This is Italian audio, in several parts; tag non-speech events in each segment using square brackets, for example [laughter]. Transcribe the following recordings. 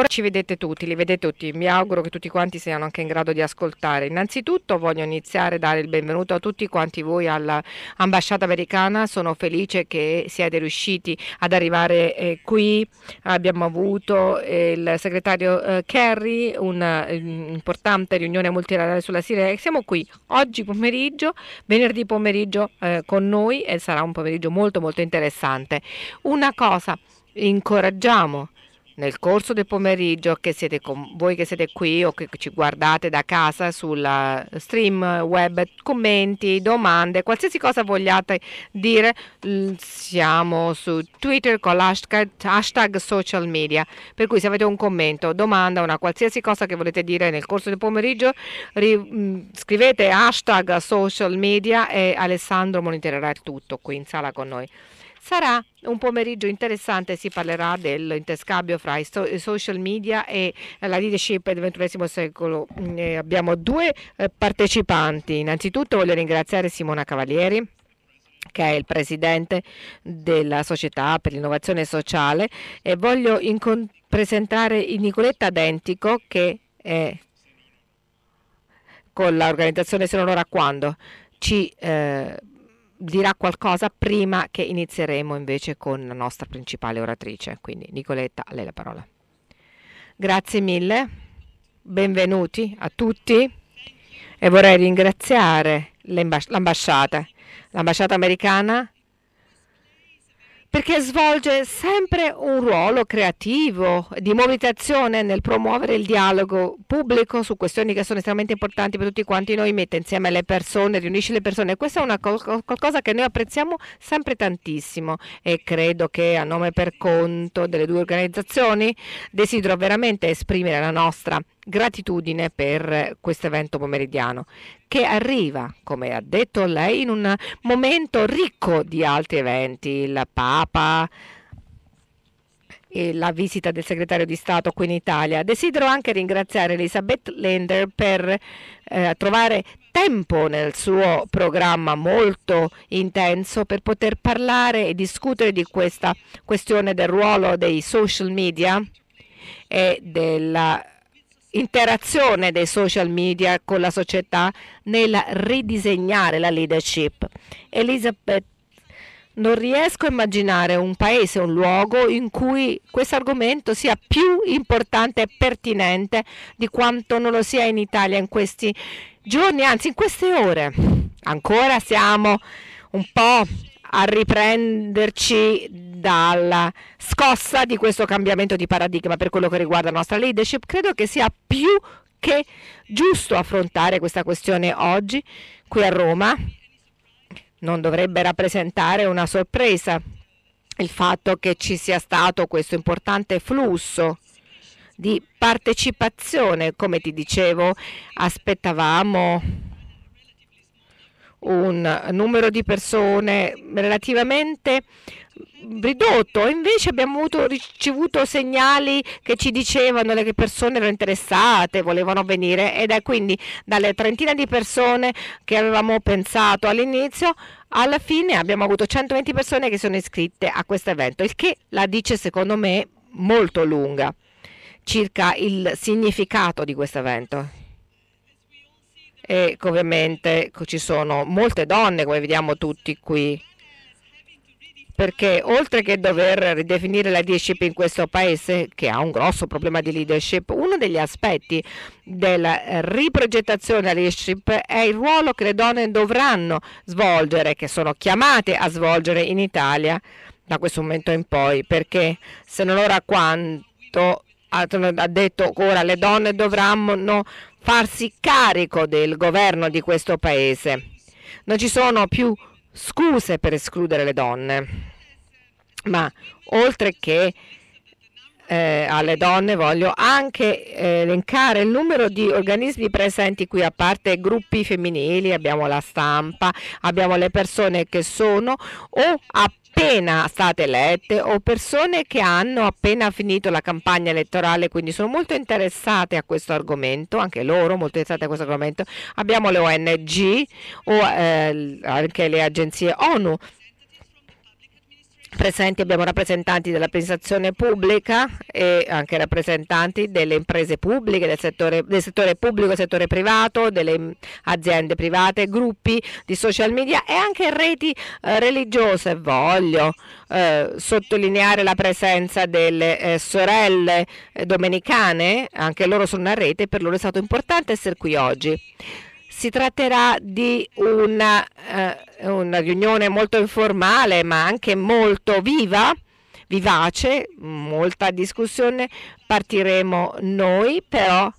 Ora ci vedete tutti, li vedete tutti, mi auguro che tutti quanti siano anche in grado di ascoltare. Innanzitutto voglio iniziare a dare il benvenuto a tutti quanti voi all'ambasciata americana, sono felice che siate riusciti ad arrivare eh, qui, abbiamo avuto eh, il segretario eh, Kerry, un'importante eh, riunione multilaterale sulla Siria, siamo qui oggi pomeriggio, venerdì pomeriggio eh, con noi e sarà un pomeriggio molto molto interessante. Una cosa, incoraggiamo nel corso del pomeriggio, che siete con, voi che siete qui o che ci guardate da casa sulla eh, stream web, commenti, domande, qualsiasi cosa vogliate dire, siamo su Twitter con l'hashtag hashtag social media. Per cui se avete un commento, domanda, una qualsiasi cosa che volete dire nel corso del pomeriggio, ri, mm, scrivete hashtag social media e Alessandro monitorerà il tutto qui in sala con noi. Sarà un pomeriggio interessante, si parlerà dell'interscambio fra i, so- social media e la leadership del XXI secolo. Mm, eh, abbiamo due eh, partecipanti. Innanzitutto voglio ringraziare Simona Cavalieri che è il presidente della Società per l'innovazione sociale e voglio incont- presentare Nicoletta Dentico che è con l'organizzazione Se non Ora Quando ci eh, dirà qualcosa prima che inizieremo invece con la nostra principale oratrice. Quindi Nicoletta, a lei la parola. Grazie mille, benvenuti a tutti e vorrei ringraziare l'ambasciata, l'ambasciata americana perché svolge sempre un ruolo creativo di mobilitazione nel promuovere il dialogo pubblico su questioni che sono estremamente importanti per tutti quanti noi, mette insieme le persone, riunisce le persone. Questa è una col- cosa che noi apprezziamo sempre tantissimo e credo che a nome per conto delle due organizzazioni desidero veramente esprimere la nostra gratitudine per questo evento pomeridiano che arriva, come ha detto lei, in un momento ricco di altri eventi, il Papa, la visita del segretario di Stato qui in Italia. Desidero anche ringraziare Elisabeth Lender per eh, trovare tempo nel suo programma molto intenso per poter parlare e discutere di questa questione del ruolo dei social media e della interazione dei social media con la società nel ridisegnare la leadership. Elizabeth, non riesco a immaginare un paese, un luogo in cui questo argomento sia più importante e pertinente di quanto non lo sia in Italia in questi giorni, anzi in queste ore. Ancora siamo un po' a riprenderci dalla scossa di questo cambiamento di paradigma per quello che riguarda la nostra leadership, credo che sia più che giusto affrontare questa questione oggi qui a Roma. Non dovrebbe rappresentare una sorpresa il fatto che ci sia stato questo importante flusso di partecipazione, come ti dicevo, aspettavamo un numero di persone relativamente ridotto, invece abbiamo avuto, ricevuto segnali che ci dicevano che le persone erano interessate, volevano venire ed è quindi dalle trentina di persone che avevamo pensato all'inizio, alla fine abbiamo avuto 120 persone che sono iscritte a questo evento, il che la dice secondo me molto lunga circa il significato di questo evento e ovviamente ci sono molte donne come vediamo tutti qui perché oltre che dover ridefinire la leadership in questo paese che ha un grosso problema di leadership uno degli aspetti della riprogettazione della leadership è il ruolo che le donne dovranno svolgere che sono chiamate a svolgere in Italia da questo momento in poi perché se non ora quanto ha detto ora le donne dovranno farsi carico del governo di questo paese. Non ci sono più scuse per escludere le donne, ma oltre che eh, alle donne voglio anche eh, elencare il numero di organismi presenti qui a parte gruppi femminili, abbiamo la stampa, abbiamo le persone che sono o a appena state elette o persone che hanno appena finito la campagna elettorale, quindi sono molto interessate a questo argomento, anche loro molto interessate a questo argomento. Abbiamo le ONG o eh, anche le agenzie ONU Presenti abbiamo rappresentanti dell'amministrazione pubblica e anche rappresentanti delle imprese pubbliche, del settore, del settore pubblico e settore privato, delle aziende private, gruppi di social media e anche reti eh, religiose. Voglio eh, sottolineare la presenza delle eh, sorelle eh, domenicane, anche loro sono una rete e per loro è stato importante essere qui oggi si tratterà di una, eh, una riunione molto informale ma anche molto viva vivace, molta discussione, partiremo noi però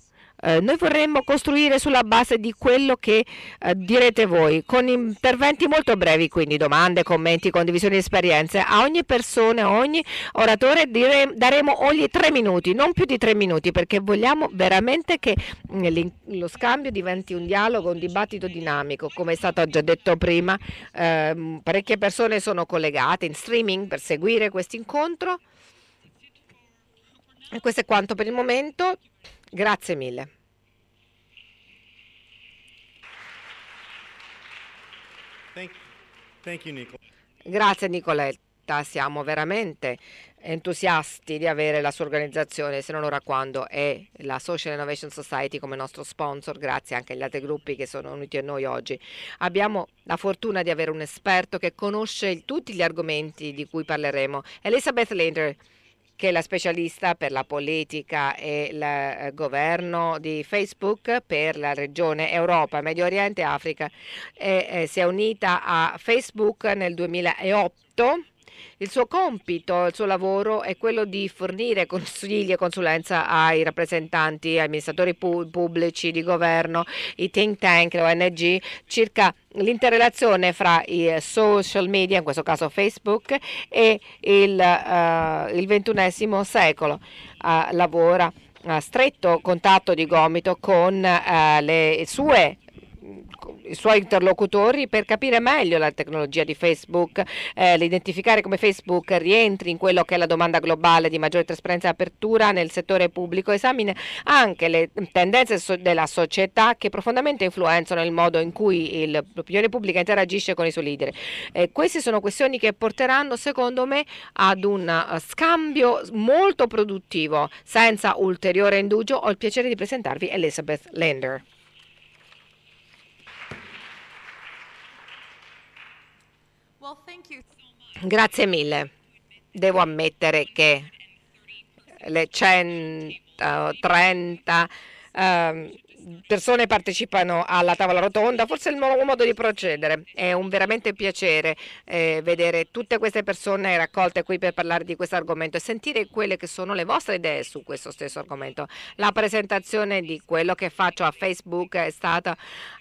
eh, noi vorremmo costruire sulla base di quello che eh, direte voi, con interventi molto brevi, quindi domande, commenti, condivisioni di esperienze. A ogni persona, a ogni oratore dire, daremo ogni tre minuti, non più di tre minuti, perché vogliamo veramente che mm, lo scambio diventi un dialogo, un dibattito dinamico. Come è stato già detto prima, eh, parecchie persone sono collegate in streaming per seguire questo incontro. E Questo è quanto per il momento. Grazie mille. Thank, thank you, Nicol Grazie Nicoletta, siamo veramente entusiasti di avere la sua organizzazione, se non ora quando è la Social Innovation Society come nostro sponsor, grazie anche agli altri gruppi che sono uniti a noi oggi. Abbiamo la fortuna di avere un esperto che conosce tutti gli argomenti di cui parleremo, Elizabeth Linder che è la specialista per la politica e il eh, governo di Facebook per la regione Europa, Medio Oriente e Africa. E, eh, si è unita a Facebook nel 2008 il suo compito, il suo lavoro è quello di fornire consigli e consulenza ai rappresentanti, ai amministratori pubblici, di governo, i think tank, le ONG, circa l'interrelazione fra i eh, social media, in questo caso Facebook, e il, uh, il ventunesimo secolo. Uh, lavora a stretto contatto di gomito con uh, le sue i suoi interlocutori per capire meglio la tecnologia di Facebook, eh, identificare come Facebook rientri in quello che è la domanda globale di maggiore trasparenza e apertura nel settore pubblico, esamina anche le tendenze so- della società che profondamente influenzano il modo in cui il, l'opinione pubblica interagisce con i suoi leader. Eh, queste sono questioni che porteranno, secondo me, ad un eh, scambio molto produttivo. Senza ulteriore indugio, ho il piacere di presentarvi Elizabeth Lender. Grazie mille. Devo ammettere che le 130 eh, persone partecipano alla tavola rotonda, forse è il nuovo modo di procedere. È un veramente piacere eh, vedere tutte queste persone raccolte qui per parlare di questo argomento e sentire quelle che sono le vostre idee su questo stesso argomento. La presentazione di quello che faccio a Facebook è stata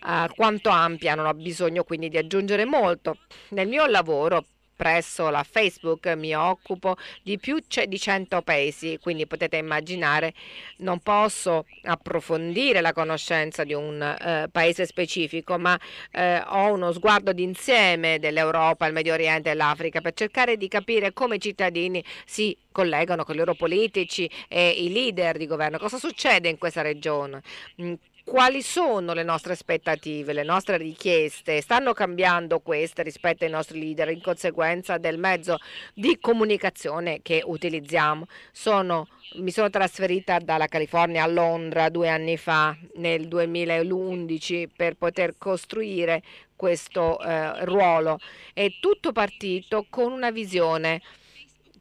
eh, quanto ampia, non ho bisogno quindi di aggiungere molto. Nel mio lavoro presso la Facebook mi occupo di più cioè, di 100 paesi, quindi potete immaginare non posso approfondire la conoscenza di un eh, paese specifico, ma eh, ho uno sguardo d'insieme dell'Europa, il Medio Oriente e l'Africa per cercare di capire come i cittadini si collegano con i loro politici e i leader di governo, cosa succede in questa regione, mm, quali sono le nostre aspettative, le nostre richieste? Stanno cambiando queste rispetto ai nostri leader in conseguenza del mezzo di comunicazione che utilizziamo? Sono, mi sono trasferita dalla California a Londra due anni fa, nel 2011, per poter costruire questo eh, ruolo. È tutto partito con una visione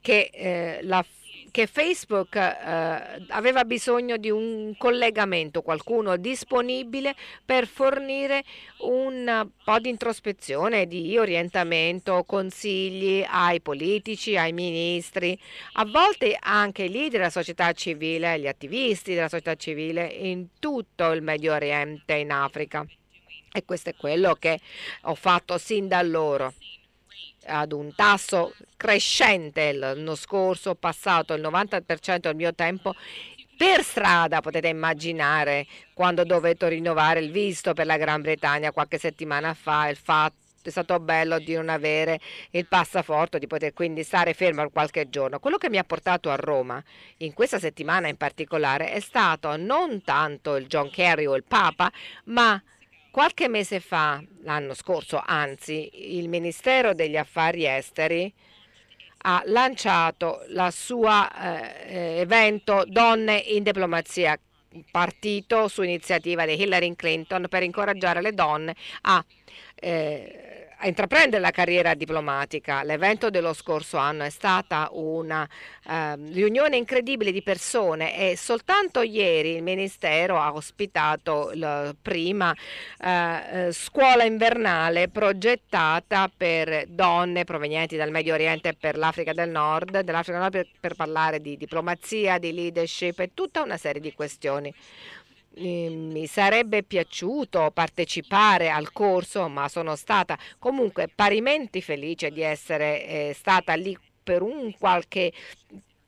che eh, la che Facebook eh, aveva bisogno di un collegamento, qualcuno disponibile per fornire un po' di introspezione, di orientamento, consigli ai politici, ai ministri, a volte anche leader della società civile, gli attivisti della società civile in tutto il Medio Oriente, e in Africa. E questo è quello che ho fatto sin da loro ad un tasso crescente l'anno scorso, ho passato il 90% del mio tempo per strada, potete immaginare quando ho dovuto rinnovare il visto per la Gran Bretagna qualche settimana fa, il fatto è stato bello di non avere il passaporto, di poter quindi stare fermo qualche giorno. Quello che mi ha portato a Roma in questa settimana in particolare è stato non tanto il John Kerry o il Papa, ma Qualche mese fa, l'anno scorso anzi, il Ministero degli Affari Esteri ha lanciato la sua eh, eh, evento Donne in diplomazia, partito su iniziativa di Hillary Clinton per incoraggiare le donne a eh, a intraprendere la carriera diplomatica. L'evento dello scorso anno è stata una eh, riunione incredibile di persone e soltanto ieri il Ministero ha ospitato la prima eh, eh, scuola invernale progettata per donne provenienti dal Medio Oriente e per l'Africa del Nord, dell'Africa del Nord per, per parlare di diplomazia, di leadership e tutta una serie di questioni. Ehm, mi sarebbe piaciuto partecipare al corso, ma sono stata comunque parimenti felice di essere eh, stata lì per un qualche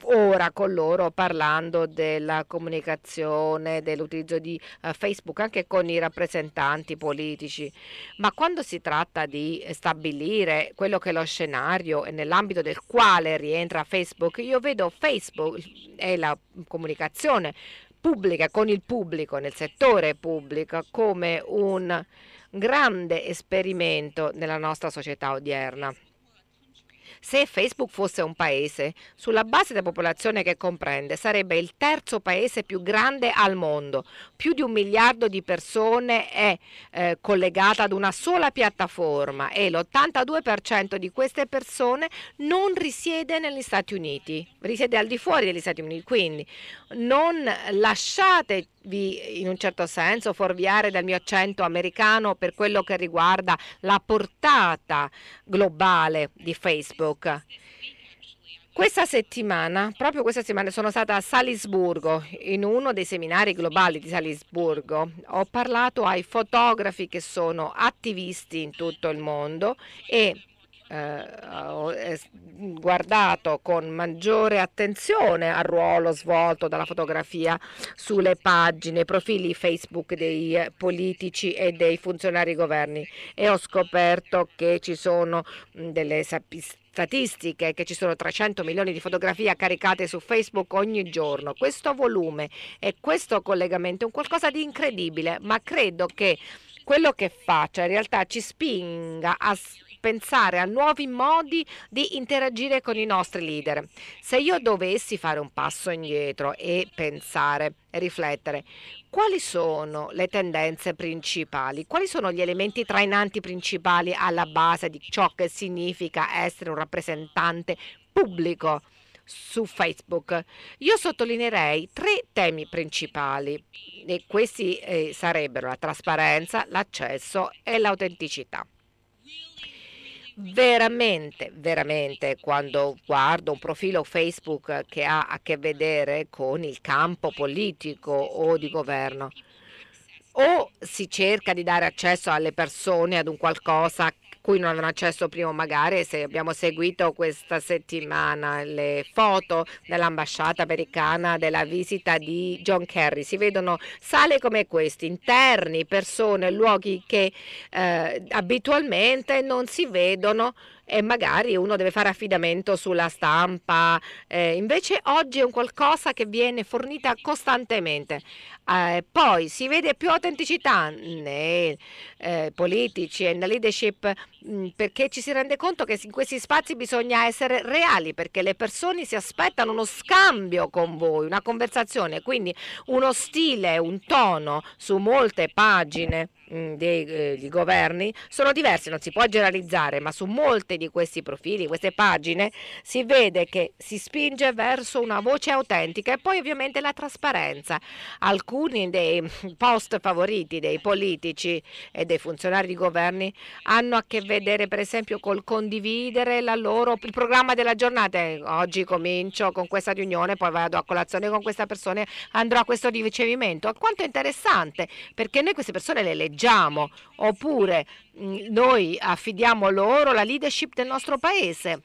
ora con loro parlando della comunicazione, dell'utilizzo di uh, Facebook anche con i rappresentanti politici, ma quando si tratta di stabilire quello che è lo scenario e nell'ambito del quale rientra Facebook, io vedo Facebook e la comunicazione pubblica, con il pubblico, nel settore pubblico, come un grande esperimento nella nostra società odierna. Se Facebook fosse un paese, sulla base della popolazione che comprende, sarebbe il terzo paese più grande al mondo. Più di un miliardo di persone è eh, collegata ad una sola piattaforma e l'82% di queste persone non risiede negli Stati Uniti, risiede al di fuori degli Stati Uniti. Quindi non lasciate vi, in un certo senso, fuorviare dal mio accento americano per quello che riguarda la portata globale di Facebook. Questa settimana, proprio questa settimana, sono stata a Salisburgo, in uno dei seminari globali di Salisburgo. Ho parlato ai fotografi che sono attivisti in tutto il mondo e eh, guardato con maggiore attenzione al ruolo svolto dalla fotografia sulle pagine, profili Facebook dei politici e dei funzionari governi e ho scoperto che ci sono delle sapiste statistiche che ci sono 300 milioni di fotografie caricate su Facebook ogni giorno. Questo volume e questo collegamento è un qualcosa di incredibile, ma credo che quello che faccia in realtà ci spinga a pensare a nuovi modi di interagire con i nostri leader. Se io dovessi fare un passo indietro e pensare e riflettere, quali sono le tendenze principali? Quali sono gli elementi trainanti principali alla base di ciò che significa essere un rappresentante pubblico? su Facebook. Io sottolineerei tre temi principali e questi eh, sarebbero la trasparenza, l'accesso e l'autenticità veramente, veramente quando guardo un profilo Facebook che ha a che vedere con il campo politico o di governo, o si cerca di dare accesso alle persone ad un qualcosa cui non avevano accesso prima magari se abbiamo seguito questa settimana le foto dell'ambasciata americana della visita di John Kerry. Si vedono sale come queste, interni, persone, luoghi che eh, abitualmente non si vedono e magari uno deve fare affidamento sulla stampa. Eh, invece oggi è un qualcosa che viene fornita costantemente. Eh, poi si vede più autenticità nei eh, politici e nella leadership mh, mm, perché ci si rende conto che in questi spazi bisogna essere reali perché le persone si aspettano uno scambio con voi, una conversazione, quindi uno stile, un tono su molte pagine. Mm, dei eh, governi sono diversi, non si può generalizzare, ma su molti di questi profili, queste pagine, si vede che si spinge verso una voce autentica e poi ovviamente la trasparenza. Alcuni dei [laughs] post favoriti dei politici e dei funzionari di governi hanno a che vedere per esempio col condividere loro, il programma della giornata. Eh, oggi comincio con questa riunione, poi vado a colazione con questa persona, e andrò a questo ricevimento. Quanto è interessante perché noi queste persone le leggiamo dirigiamo oppure mm, noi affidiamo loro la leadership del nostro paese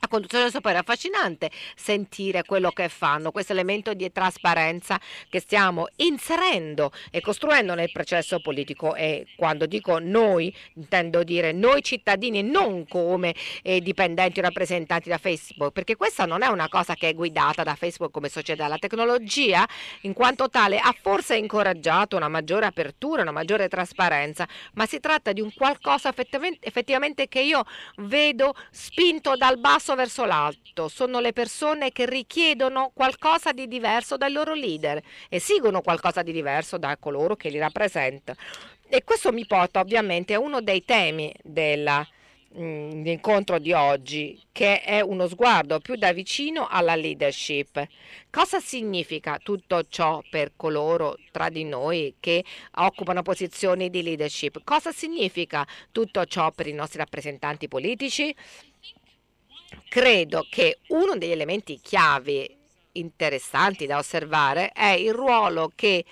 a conduzione superiore. Affascinante sentire quello che fanno, questo elemento di trasparenza che stiamo inserendo e costruendo nel processo politico e quando dico noi intendo dire noi cittadini non come eh, dipendenti o rappresentanti da Facebook, perché questa non è una cosa che è guidata da Facebook come società, la tecnologia in quanto tale ha forse incoraggiato una maggiore apertura, una maggiore trasparenza, ma si tratta di un qualcosa effettivamente, effettivamente che io vedo spinto dal basso percorso verso l'alto, sono le persone che richiedono qualcosa di diverso dai loro leader, esigono qualcosa di diverso da coloro che li rappresentano. E questo mi porta ovviamente a uno dei temi della mm, l'incontro di oggi, che è uno sguardo più da vicino alla leadership. Cosa significa tutto ciò per coloro tra di noi che occupano posizioni di leadership? Cosa significa tutto ciò per i nostri rappresentanti politici? credo che uno degli elementi chiave interessanti da osservare è il ruolo che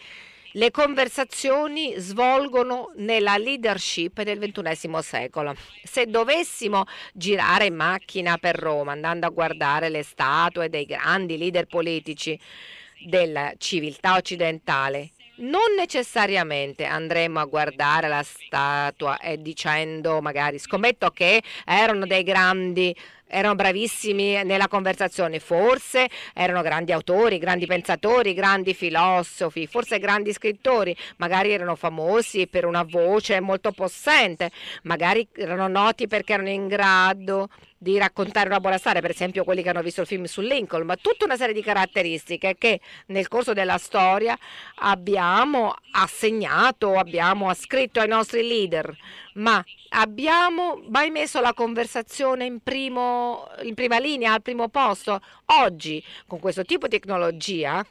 le conversazioni svolgono nella leadership del XXI secolo. Se dovessimo girare in macchina per Roma andando a guardare le statue dei grandi leader politici della civiltà occidentale, non necessariamente andremo a guardare la statua e dicendo magari scommetto che erano dei grandi erano bravissimi nella conversazione, forse erano grandi autori, grandi pensatori, grandi filosofi, forse grandi scrittori, magari erano famosi per una voce molto possente, magari erano noti perché erano in grado di raccontare una buona storia, per esempio quelli che hanno visto il film su Lincoln, ma tutta una serie di caratteristiche che nel corso della storia abbiamo assegnato, abbiamo ascritto ai nostri leader, ma abbiamo mai messo la conversazione in, primo, in prima linea, al primo posto? Oggi, con questo tipo di tecnologia,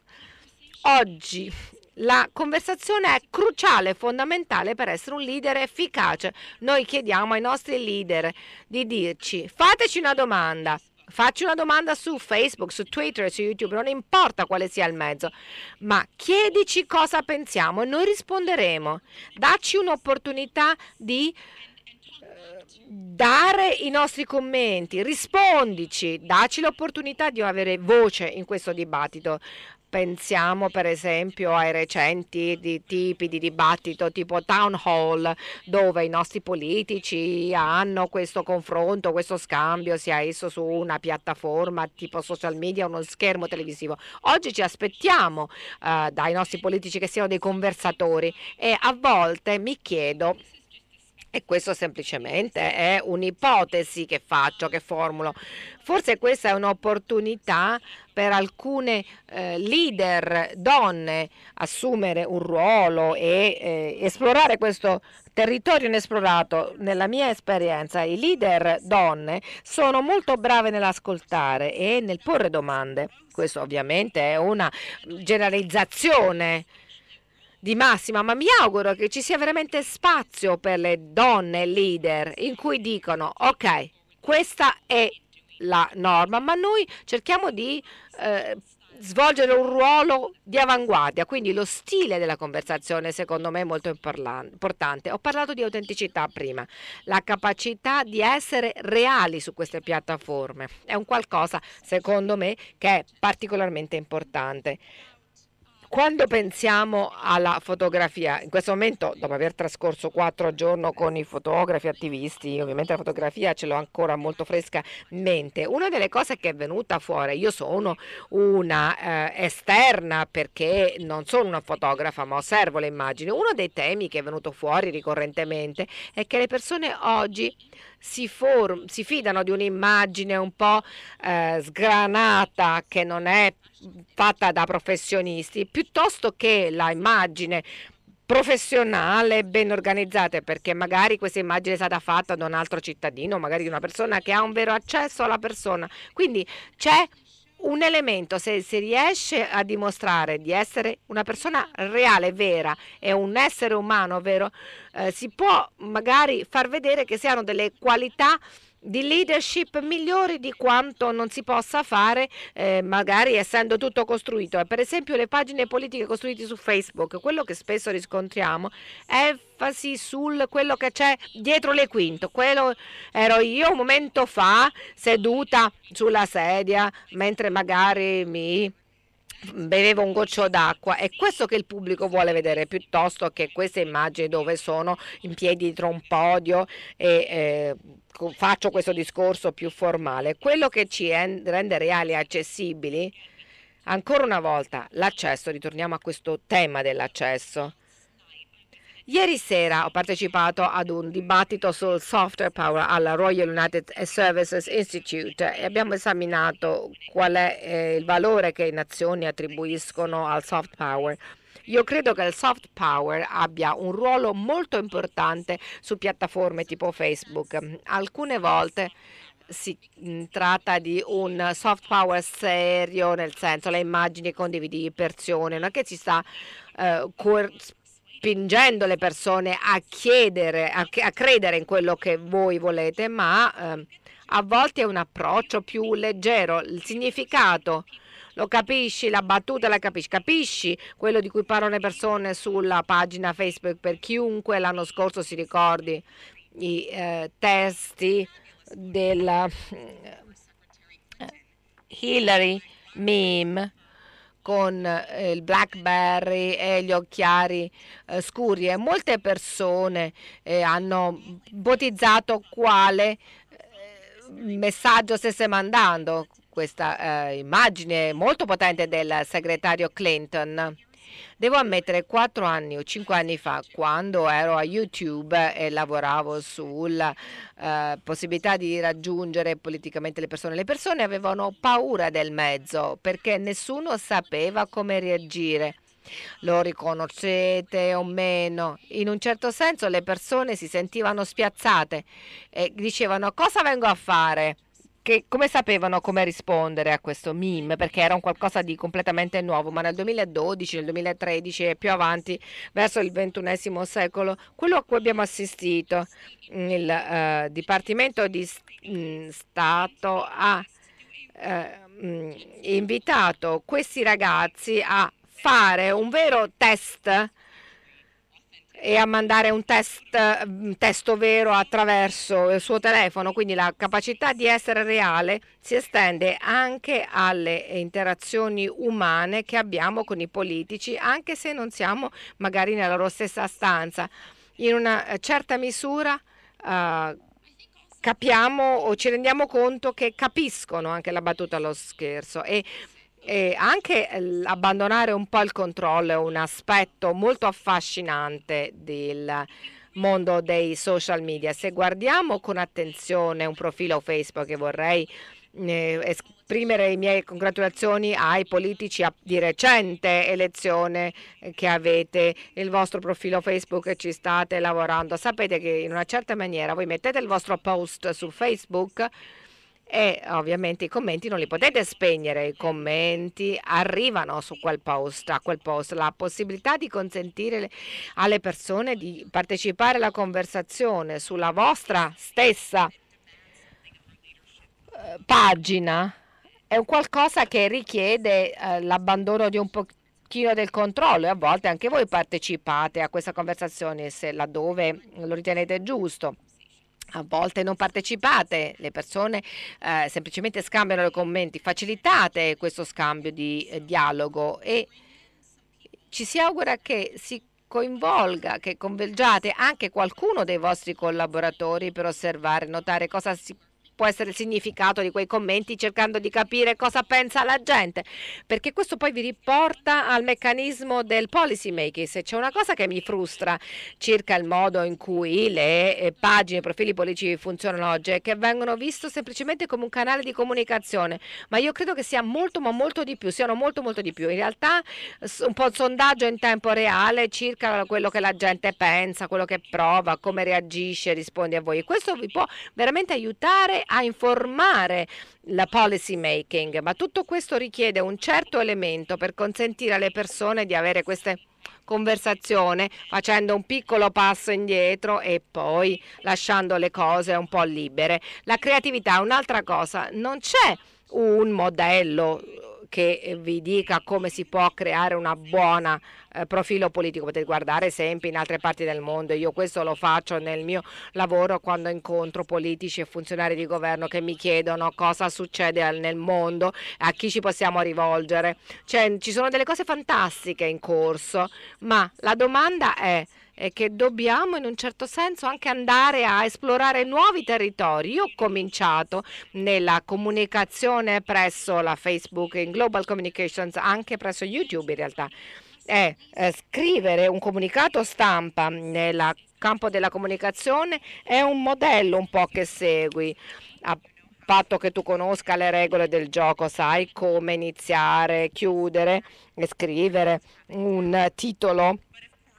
oggi la conversazione è cruciale, fondamentale per essere un leader efficace. Noi chiediamo ai nostri leader di dirci fateci una domanda. Facci una domanda su Facebook, su Twitter, su YouTube, non importa quale sia il mezzo, ma chiedici cosa pensiamo e noi risponderemo. Dacci un'opportunità di eh, dare i nostri commenti, rispondici, dacci l'opportunità di avere voce in questo dibattito. Pensiamo per esempio ai recenti di tipi di dibattito tipo town hall dove i nostri politici hanno questo confronto, questo scambio sia esso su una piattaforma tipo social media o uno schermo televisivo. Oggi ci aspettiamo eh, dai nostri politici che siano dei conversatori e a volte mi chiedo e questo semplicemente è un'ipotesi che faccio, che formulo. Forse questa è un'opportunità per alcune eh, leader donne assumere un ruolo e eh, esplorare questo territorio inesplorato. Nella mia esperienza i leader donne sono molto brave nell'ascoltare e nel porre domande. Questo ovviamente è una generalizzazione di massima, ma mi auguro che ci sia veramente spazio per le donne leader in cui dicono ok, questa è la norma, ma noi cerchiamo di eh, svolgere un ruolo di avanguardia, quindi lo stile della conversazione secondo me è molto importante. Ho parlato di autenticità prima, la capacità di essere reali su queste piattaforme è un qualcosa secondo me che è particolarmente importante quando pensiamo alla fotografia, in questo momento, dopo aver trascorso quattro giorni con i fotografi attivisti, ovviamente la fotografia ce l'ho ancora molto fresca in mente, una delle cose che è venuta fuori, io sono una eh, esterna perché non sono una fotografa, ma osservo le immagini, uno dei temi che è venuto fuori ricorrentemente è che le persone oggi si, form- si fidano di un'immagine un po' eh, sgranata che non è fatta da professionisti, piuttosto che l'immagine professionale, ben organizzata, perché magari questa immagine è stata fatta da un altro cittadino, magari di una persona che ha un vero accesso alla persona. Quindi c'è un elemento, se si riesce a dimostrare di essere una persona reale, vera, è un essere umano vero, eh, si può magari far vedere che si hanno delle qualità di leadership migliori di quanto non si possa fare eh, magari essendo tutto costruito. Per esempio le pagine politiche costruite su Facebook, quello che spesso riscontriamo è enfasi sul quello che c'è dietro le quinte. Quello ero io un momento fa seduta sulla sedia mentre magari mi beveva un goccio d'acqua. È questo che il pubblico vuole vedere piuttosto che queste immagini dove sono in piedi un podio e eh, faccio questo discorso più formale. Quello che ci rende reali e accessibili, ancora una volta, l'accesso, ritorniamo a questo tema dell'accesso Ieri sera ho partecipato ad un dibattito sul software power alla Royal United Services Institute e abbiamo esaminato qual è eh, il valore che le nazioni attribuiscono al soft power. Io credo che il soft power abbia un ruolo molto importante su piattaforme tipo Facebook. Alcune volte si mm, tratta di un soft power serio, nel senso le immagini condividi persone, non è che si sta eh, spingendo le persone a chiedere, a, a, credere in quello che voi volete, ma eh, a volte è un approccio più leggero. Il significato lo capisci, la battuta la capisci, capisci quello di cui parlano le persone sulla pagina Facebook per chiunque l'anno scorso si ricordi i eh, testi della eh, Hillary meme con eh, il blackberry e gli occhiali eh, scuri e molte persone eh, hanno ipotizzato quale eh, messaggio stesse mandando questa eh, immagine molto potente del segretario Clinton. Devo ammettere, quattro anni o cinque anni fa, quando ero a YouTube e lavoravo sulla eh, possibilità di raggiungere politicamente le persone, le persone avevano paura del mezzo perché nessuno sapeva come reagire. Lo riconoscete o meno? In un certo senso le persone si sentivano spiazzate e dicevano cosa vengo a fare? che come sapevano come rispondere a questo meme perché era un qualcosa di completamente nuovo ma nel 2012 nel 2013 e più avanti verso il XXI secolo quello a cui abbiamo assistito mm, il eh, Dipartimento di mh, mm, Stato ha eh, mh, mm, invitato questi ragazzi a fare un vero test e a mandare un, test, un mm, testo vero attraverso il suo telefono, quindi la capacità di essere reale si estende anche alle interazioni umane che abbiamo con i politici, anche se non siamo magari nella loro stessa stanza. In una eh, certa misura uh, capiamo o ci rendiamo conto che capiscono anche la battuta allo scherzo e e anche ehm, abbandonare un po' il controllo è un aspetto molto affascinante del mondo dei social media. Se guardiamo con attenzione un profilo Facebook e vorrei eh, esprimere le mie congratulazioni ai politici di recente elezione eh, che avete il vostro profilo Facebook e ci state lavorando. Sapete che in una certa maniera voi mettete il vostro post su Facebook e ovviamente i commenti non li potete spegnere, i commenti arrivano su quel post, a quel post, la possibilità di consentire alle persone di partecipare alla conversazione sulla vostra stessa eh, pagina è un qualcosa che richiede eh, l'abbandono di un pochino del controllo e a volte anche voi partecipate a questa conversazione se laddove lo ritenete giusto a volte non partecipate, le persone eh, semplicemente scambiano i commenti, facilitate questo scambio di eh, dialogo e ci si augura che si coinvolga, che coinvolgiate anche qualcuno dei vostri collaboratori per osservare, notare cosa si può essere il significato di quei commenti cercando di capire cosa pensa la gente, perché questo poi vi riporta al meccanismo del policy making. Se c'è una cosa che mi frustra circa il modo in cui le eh, pagine, i profili politici funzionano oggi è che vengono visti semplicemente come un canale di comunicazione, ma io credo che sia molto ma molto di più, siano molto molto di più. In realtà un po' un sondaggio in tempo reale circa quello che la gente pensa, quello che prova, come reagisce, risponde a voi. Questo vi può veramente aiutare a informare la policy making, ma tutto questo richiede un certo elemento per consentire alle persone di avere queste conversazione facendo un piccolo passo indietro e poi lasciando le cose un po' libere. La creatività è un'altra cosa, non c'è un modello che eh, vi dica come si può creare un buon eh, profilo politico. Potete guardare esempi in altre parti del mondo. Io questo lo faccio nel mio lavoro quando incontro politici e funzionari di governo che mi chiedono cosa succede nel mondo, a chi ci possiamo rivolgere. Cioè, ci sono delle cose fantastiche in corso, ma la domanda è e che dobbiamo in un certo senso anche andare a esplorare nuovi territori. Io ho cominciato nella comunicazione presso la Facebook in Global Communications, anche presso YouTube in realtà. È eh, scrivere un comunicato stampa nel campo della comunicazione è un modello un po' che segui a patto che tu conosca le regole del gioco, sai come iniziare, chiudere e scrivere un titolo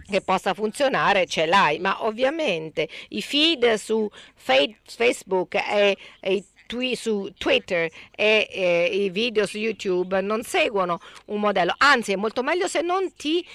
che possa funzionare ce l'hai, ma ovviamente i feed su Facebook e, e su Twitter e, e i video su YouTube non seguono un modello, anzi è molto meglio se non ti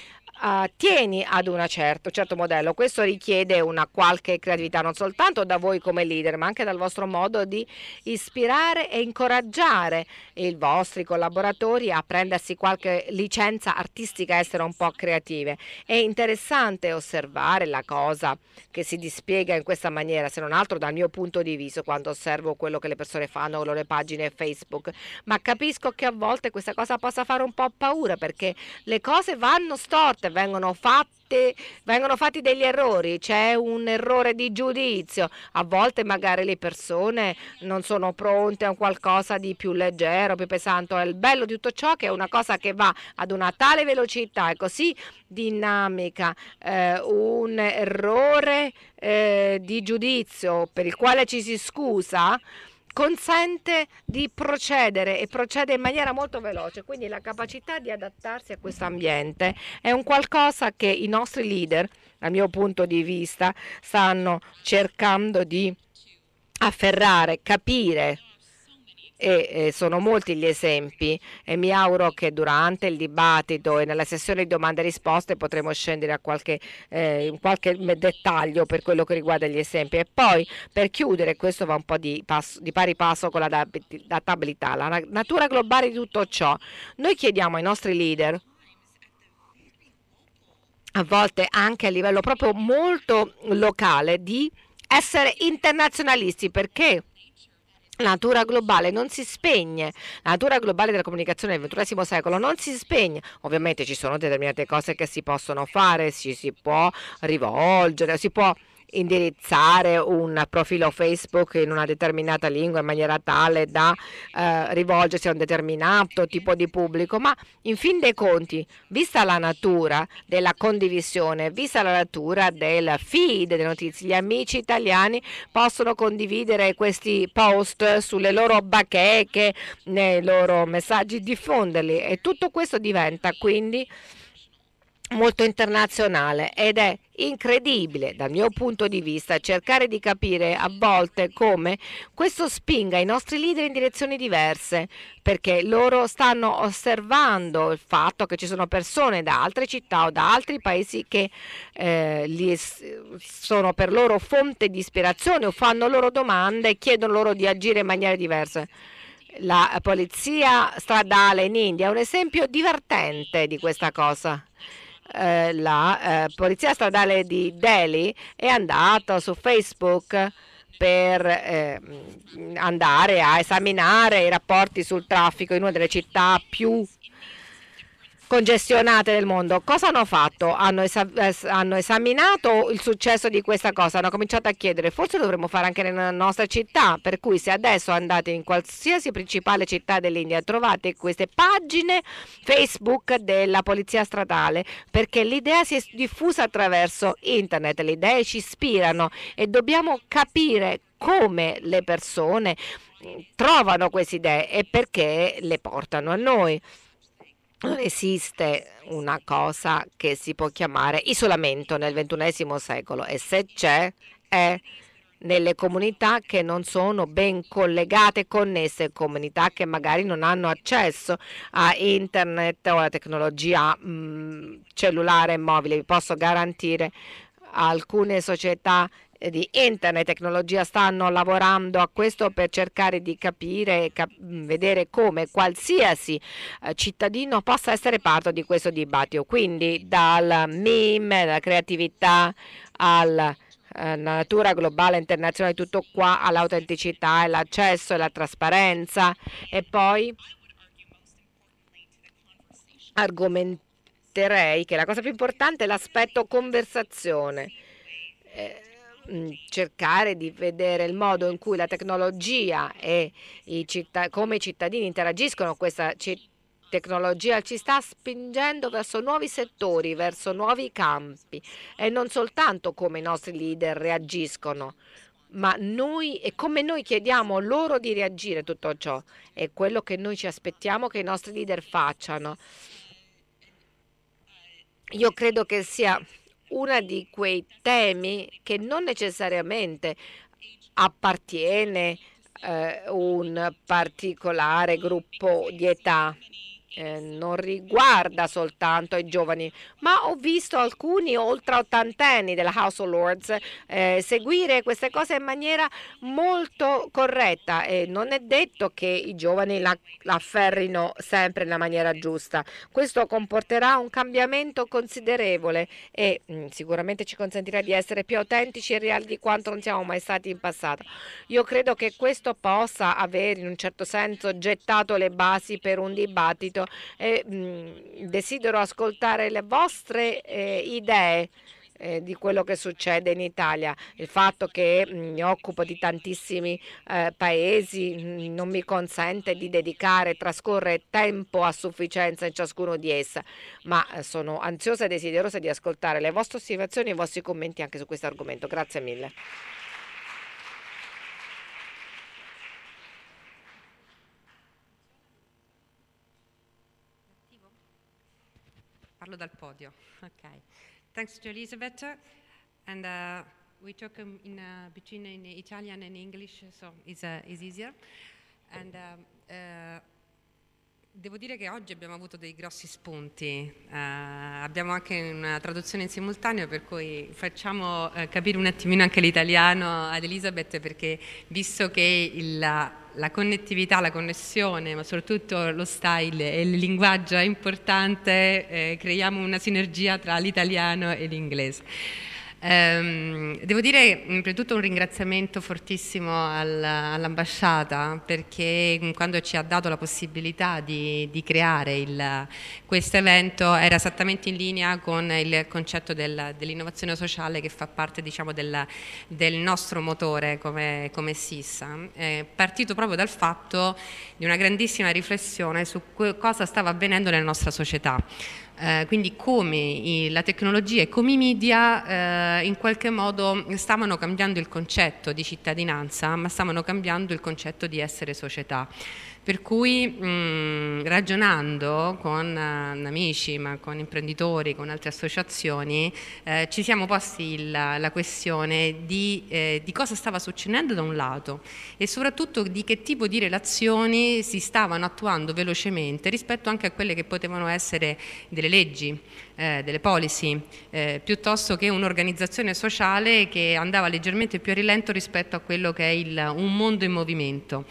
uh, tieni ad una certo, un certo modello. Questo richiede una qualche creatività non soltanto da voi come leader, ma anche dal vostro modo di ispirare e incoraggiare i vostri collaboratori a prendersi qualche licenza artistica, essere un po' creative. È interessante osservare la cosa che si dispiega in questa maniera, se non altro dal mio punto di vista, quando osservo quello che le persone fanno con le loro pagine Facebook, ma capisco che a volte questa cosa possa fare un po' paura perché le cose vanno storte sbagliate, vengono fatti, vengono fatti degli errori, c'è un errore di giudizio, a volte magari le persone non sono pronte a qualcosa di più leggero, più pesante, il bello di tutto ciò che è una cosa che va ad una tale velocità è così dinamica, eh, un errore eh, di giudizio per il quale ci si scusa, consente di procedere e procede in maniera molto veloce, quindi la capacità di adattarsi a questo ambiente è un qualcosa che i nostri leader, dal mio punto di vista, stanno cercando di afferrare, capire, e eh, sono molti gli esempi e mi auguro che durante il dibattito e nella sessione di domande e risposte potremo scendere a qualche, eh, in qualche dettaglio per quello che riguarda gli esempi e poi per chiudere questo va un po' di, passo, di pari passo con la databilità la natura globale di tutto ciò noi chiediamo ai nostri leader a volte anche a livello proprio molto locale di essere internazionalisti perché la natura globale non si spegne, la natura globale della comunicazione del XXI secolo non si spegne. Ovviamente ci sono determinate cose che si possono fare, ci si può rivolgere, si può indirizzare un profilo Facebook in una determinata lingua in maniera tale da eh, rivolgersi a un determinato tipo di pubblico, ma in fin dei conti, vista la natura della condivisione, vista la natura del feed delle notizie, gli amici italiani possono condividere questi post sulle loro bacheche, nei loro messaggi, diffonderli e tutto questo diventa quindi molto internazionale ed è incredibile dal mio punto di vista cercare di capire a volte come questo spinga i nostri leader in direzioni diverse perché loro stanno osservando il fatto che ci sono persone da altre città o da altri paesi che eh, sono per loro fonte di ispirazione o fanno loro domande e chiedono loro di agire in maniera diversa. La polizia stradale in India è un esempio divertente di questa cosa eh, la eh, polizia stradale di Delhi è andata su Facebook per eh, andare a esaminare i rapporti sul traffico in una delle città più congestionate del mondo, cosa hanno fatto? Hanno, esa- hanno, esaminato il successo di questa cosa, hanno cominciato a chiedere, forse dovremmo fare anche nella nostra città, per cui se adesso andate in qualsiasi principale città dell'India trovate queste pagine Facebook della Polizia Stradale, perché l'idea si è diffusa attraverso internet, le idee ci ispirano e dobbiamo capire come le persone trovano queste idee e perché le portano a noi non esiste una cosa che si può chiamare isolamento nel XXI secolo e se c'è è nelle comunità che non sono ben collegate, connesse, comunità che magari non hanno accesso a internet o alla tecnologia mh, mm, cellulare e mobile. Vi posso garantire alcune società di internet e tecnologia stanno lavorando a questo per cercare di capire cap- vedere come qualsiasi eh, cittadino possa essere parte di questo dibattito quindi dal meme dalla creatività alla eh, natura globale internazionale tutto qua all'autenticità all'accesso e alla trasparenza e poi argomenterei che la cosa più importante è l'aspetto conversazione eh, cercare di vedere il modo in cui la tecnologia e i cittad- come i cittadini interagiscono questa tecnologia ci sta spingendo verso nuovi settori, verso nuovi campi e non soltanto come i nostri leader reagiscono, ma noi e come noi chiediamo loro di reagire tutto ciò è quello che noi ci aspettiamo che i nostri leader facciano. Io credo che sia uno di quei temi che non necessariamente appartiene a eh, un particolare gruppo di età eh, non riguarda soltanto i giovani, ma ho visto alcuni oltre ottantenni della House of Lords eh, seguire queste cose in maniera molto corretta e non è detto che i giovani la, la afferrino sempre nella maniera giusta. Questo comporterà un cambiamento considerevole e mh, mm, sicuramente ci consentirà di essere più autentici e reali di quanto non siamo mai stati in passato. Io credo che questo possa aver in un certo senso gettato le basi per un dibattito dibattito e mh, desidero ascoltare le vostre eh, idee eh, di quello che succede in Italia. Il fatto che mi occupo di tantissimi eh, paesi non mi consente di dedicare, trascorrere tempo a sufficienza in ciascuno di essi, ma eh, sono ansiosa e desiderosa di ascoltare le vostre osservazioni e i vostri commenti anche su questo argomento. Grazie mille. dal podio. Okay. Thanks to Elizabeth. And uh, we talk um, in uh, between in Italian and English, so it's, uh, it's easier. And um, uh, Devo dire che oggi abbiamo avuto dei grossi spunti, eh, abbiamo anche una traduzione in simultaneo per cui facciamo eh, capire un attimino anche l'italiano ad Elisabeth perché visto che il, la, la connettività, la connessione, ma soprattutto lo style e il linguaggio è importante, eh, creiamo una sinergia tra l'italiano e l'inglese. Ehm, devo dire mm, prima di tutto un ringraziamento fortissimo al, all'ambasciata perché mm, quando ci ha dato la possibilità di, di creare questo evento era esattamente in linea con il concetto del, dell'innovazione sociale che fa parte diciamo, del, del, nostro motore come, come SISA, eh, partito proprio dal fatto di una grandissima riflessione su cosa stava avvenendo nella nostra società. Eh, quindi come i, la tecnologia e come i media eh, in qualche modo stavano cambiando il concetto di cittadinanza, ma stavano cambiando il concetto di essere società. Per cui mh, mm, ragionando con uh, amici, ma con imprenditori, con altre associazioni, eh, ci siamo posti la, la questione di, eh, di, cosa stava succedendo da un lato e soprattutto di che tipo di relazioni si stavano attuando velocemente rispetto anche a quelle che potevano essere delle leggi, eh, delle policy, eh, piuttosto che un'organizzazione sociale che andava leggermente più a rilento rispetto a quello che è il, un mondo in movimento.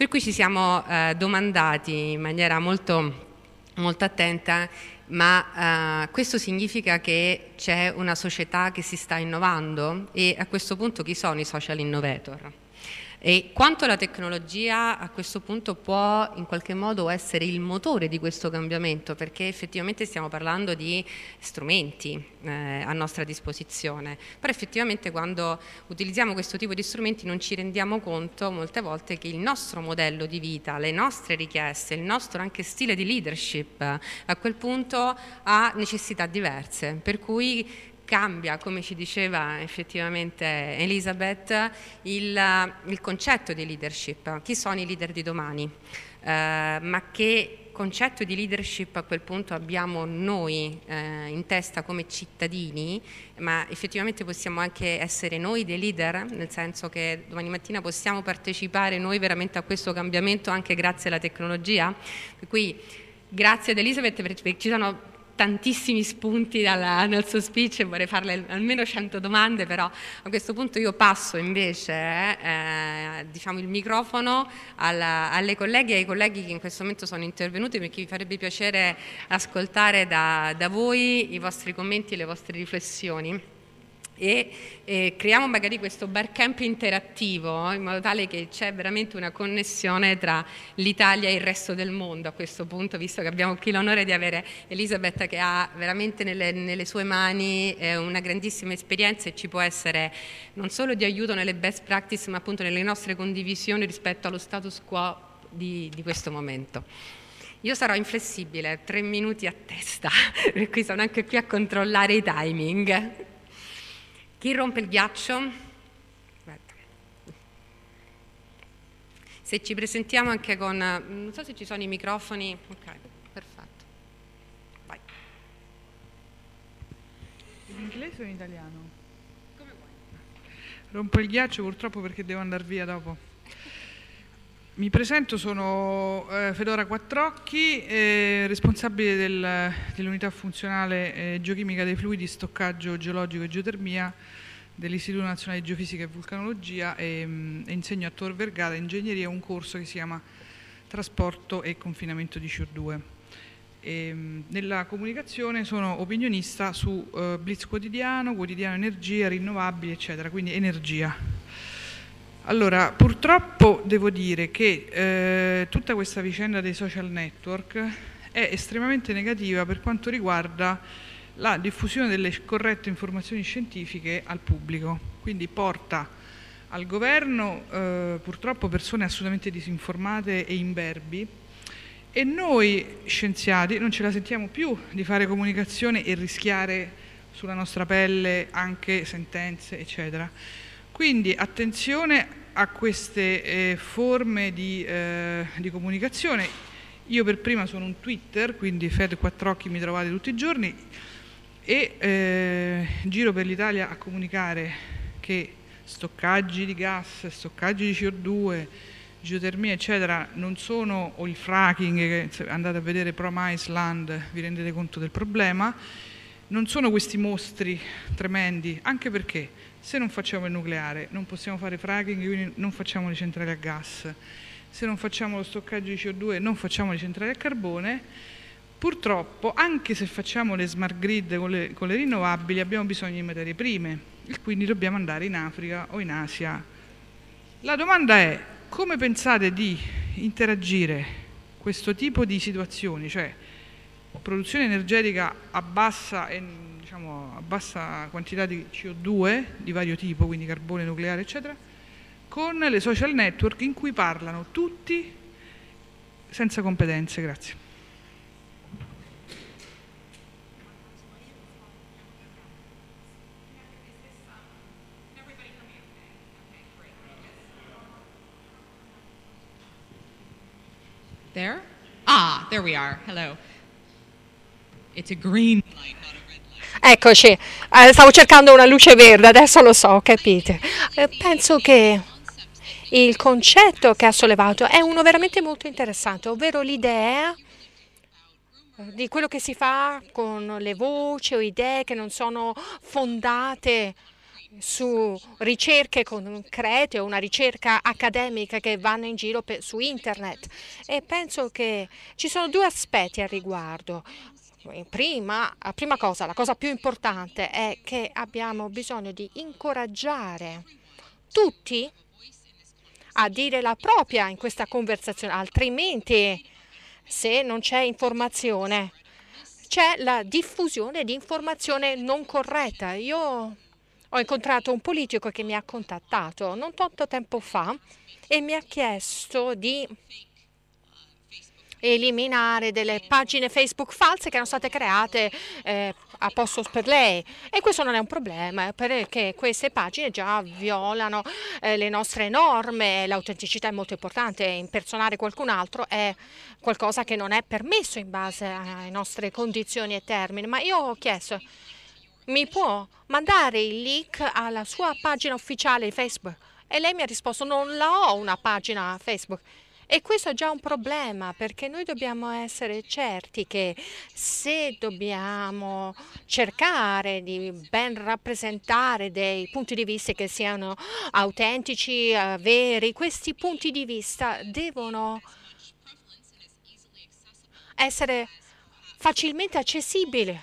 Per cui ci siamo eh, domandati in maniera molto, molto attenta ma eh, questo significa che c'è una società che si sta innovando e a questo punto chi sono i social innovator? E quanto la tecnologia a questo punto può in qualche modo essere il motore di questo cambiamento, perché effettivamente stiamo parlando di strumenti eh, a nostra disposizione, però effettivamente quando utilizziamo questo tipo di strumenti non ci rendiamo conto molte volte che il nostro modello di vita, le nostre richieste, il nostro anche stile di leadership a quel punto ha necessità diverse, per cui cambia, come ci diceva effettivamente Elisabeth, il, il concetto di leadership, chi sono i leader di domani, eh, ma che concetto di leadership a quel punto abbiamo noi eh, in testa come cittadini, ma effettivamente possiamo anche essere noi dei leader, nel senso che domani mattina possiamo partecipare noi veramente a questo cambiamento anche grazie alla tecnologia. Per cui grazie ad Elisabeth perché ci sono tantissimi spunti dalla, dal suo speech e vorrei farle almeno 100 domande, però a questo punto io passo invece eh, diciamo il microfono alla, alle colleghe e ai colleghi che in questo momento sono intervenuti perché mi farebbe piacere ascoltare da, da voi i vostri commenti e le vostre riflessioni e eh, creiamo magari questo bar camp interattivo eh, in modo tale che c'è veramente una connessione tra l'Italia e il resto del mondo a questo punto, visto che abbiamo qui l'onore di avere Elisabetta che ha veramente nelle, nelle sue mani eh, una grandissima esperienza e ci può essere non solo di aiuto nelle best practice ma appunto nelle nostre condivisioni rispetto allo status quo di, di questo momento. Io sarò inflessibile, tre minuti a testa, [laughs] per cui sono anche qui a controllare i timing. Chi rompe il ghiaccio? Aspetta. Se ci presentiamo anche con... Non so se ci sono i microfoni. Ok, perfetto. Vai. In inglese o in italiano? Come vuoi. Rompo il ghiaccio purtroppo perché devo andare via dopo. Mi presento, sono eh, Fedora Quattrocchi, eh, responsabile del, dell'unità funzionale eh, geochimica dei fluidi, stoccaggio geologico e geotermia dell'Istituto Nazionale di Geofisica e Vulcanologia e, mh, mm, e insegno a Tor Vergata Ingegneria un corso che si chiama Trasporto e confinamento di CO2. E, mh, mm, nella comunicazione sono opinionista su eh, Blitz Quotidiano, Quotidiano Energia, Rinnovabili, eccetera, quindi energia. Allora, purtroppo devo dire che eh, tutta questa vicenda dei social network è estremamente negativa per quanto riguarda la diffusione delle corrette informazioni scientifiche al pubblico, quindi porta al governo eh, purtroppo persone assolutamente disinformate e imberbi e noi scienziati non ce la sentiamo più di fare comunicazione e rischiare sulla nostra pelle anche sentenze, eccetera. Quindi attenzione a queste eh, forme di, eh, di, comunicazione. Io per prima sono un Twitter, quindi Fed Quattrocchi mi trovate tutti i giorni e eh, giro per l'Italia a comunicare che stoccaggi di gas, stoccaggi di CO2, geotermia eccetera non sono, o il fracking, che andate a vedere Prom Iceland, vi rendete conto del problema, non sono questi mostri tremendi, anche perché se non facciamo il nucleare, non possiamo fare fracking, quindi non facciamo le centrali a gas. Se non facciamo lo stoccaggio di CO2, non facciamo le centrali a carbone. Purtroppo, anche se facciamo le smart grid con le, con le rinnovabili, abbiamo bisogno di materie prime, e quindi dobbiamo andare in Africa o in Asia. La domanda è, come pensate di interagire questo tipo di situazioni, cioè produzione energetica a bassa e diciamo, a bassa quantità di CO2 di vario tipo, quindi carbone nucleare, eccetera, con le social network in cui parlano tutti senza competenze. Grazie. There? Ah, there we are. Hello. It's a green light, Eccoci, eh, stavo cercando una luce verde, adesso lo so, capite. Eh, penso che il concetto che ha sollevato è uno veramente molto interessante, ovvero l'idea eh, di quello che si fa con le voci o idee che non sono fondate su ricerche concrete o una ricerca accademica che vanno in giro per, su internet e penso che ci sono due aspetti al riguardo. Eh, prima, eh, prima cosa, la cosa più importante è che abbiamo bisogno di incoraggiare tutti a dire la propria in questa conversazione, altrimenti se non c'è informazione c'è la diffusione di informazione non corretta. Io ho incontrato un politico che mi ha contattato non tanto tempo fa e mi ha chiesto di eliminare delle pagine Facebook false che erano state create eh, posto per lei e questo non è un problema perché queste pagine già violano eh, le nostre norme, l'autenticità è molto importante, impersonare qualcun altro è qualcosa che non è permesso in base alle nostre condizioni e termini, ma io ho chiesto mi può mandare il link alla sua pagina ufficiale Facebook? E lei mi ha risposto non la ho una pagina Facebook. E questo è già un problema perché noi dobbiamo essere certi che se dobbiamo cercare di ben rappresentare dei punti di vista che siano autentici, eh, veri, questi punti di vista devono essere facilmente accessibili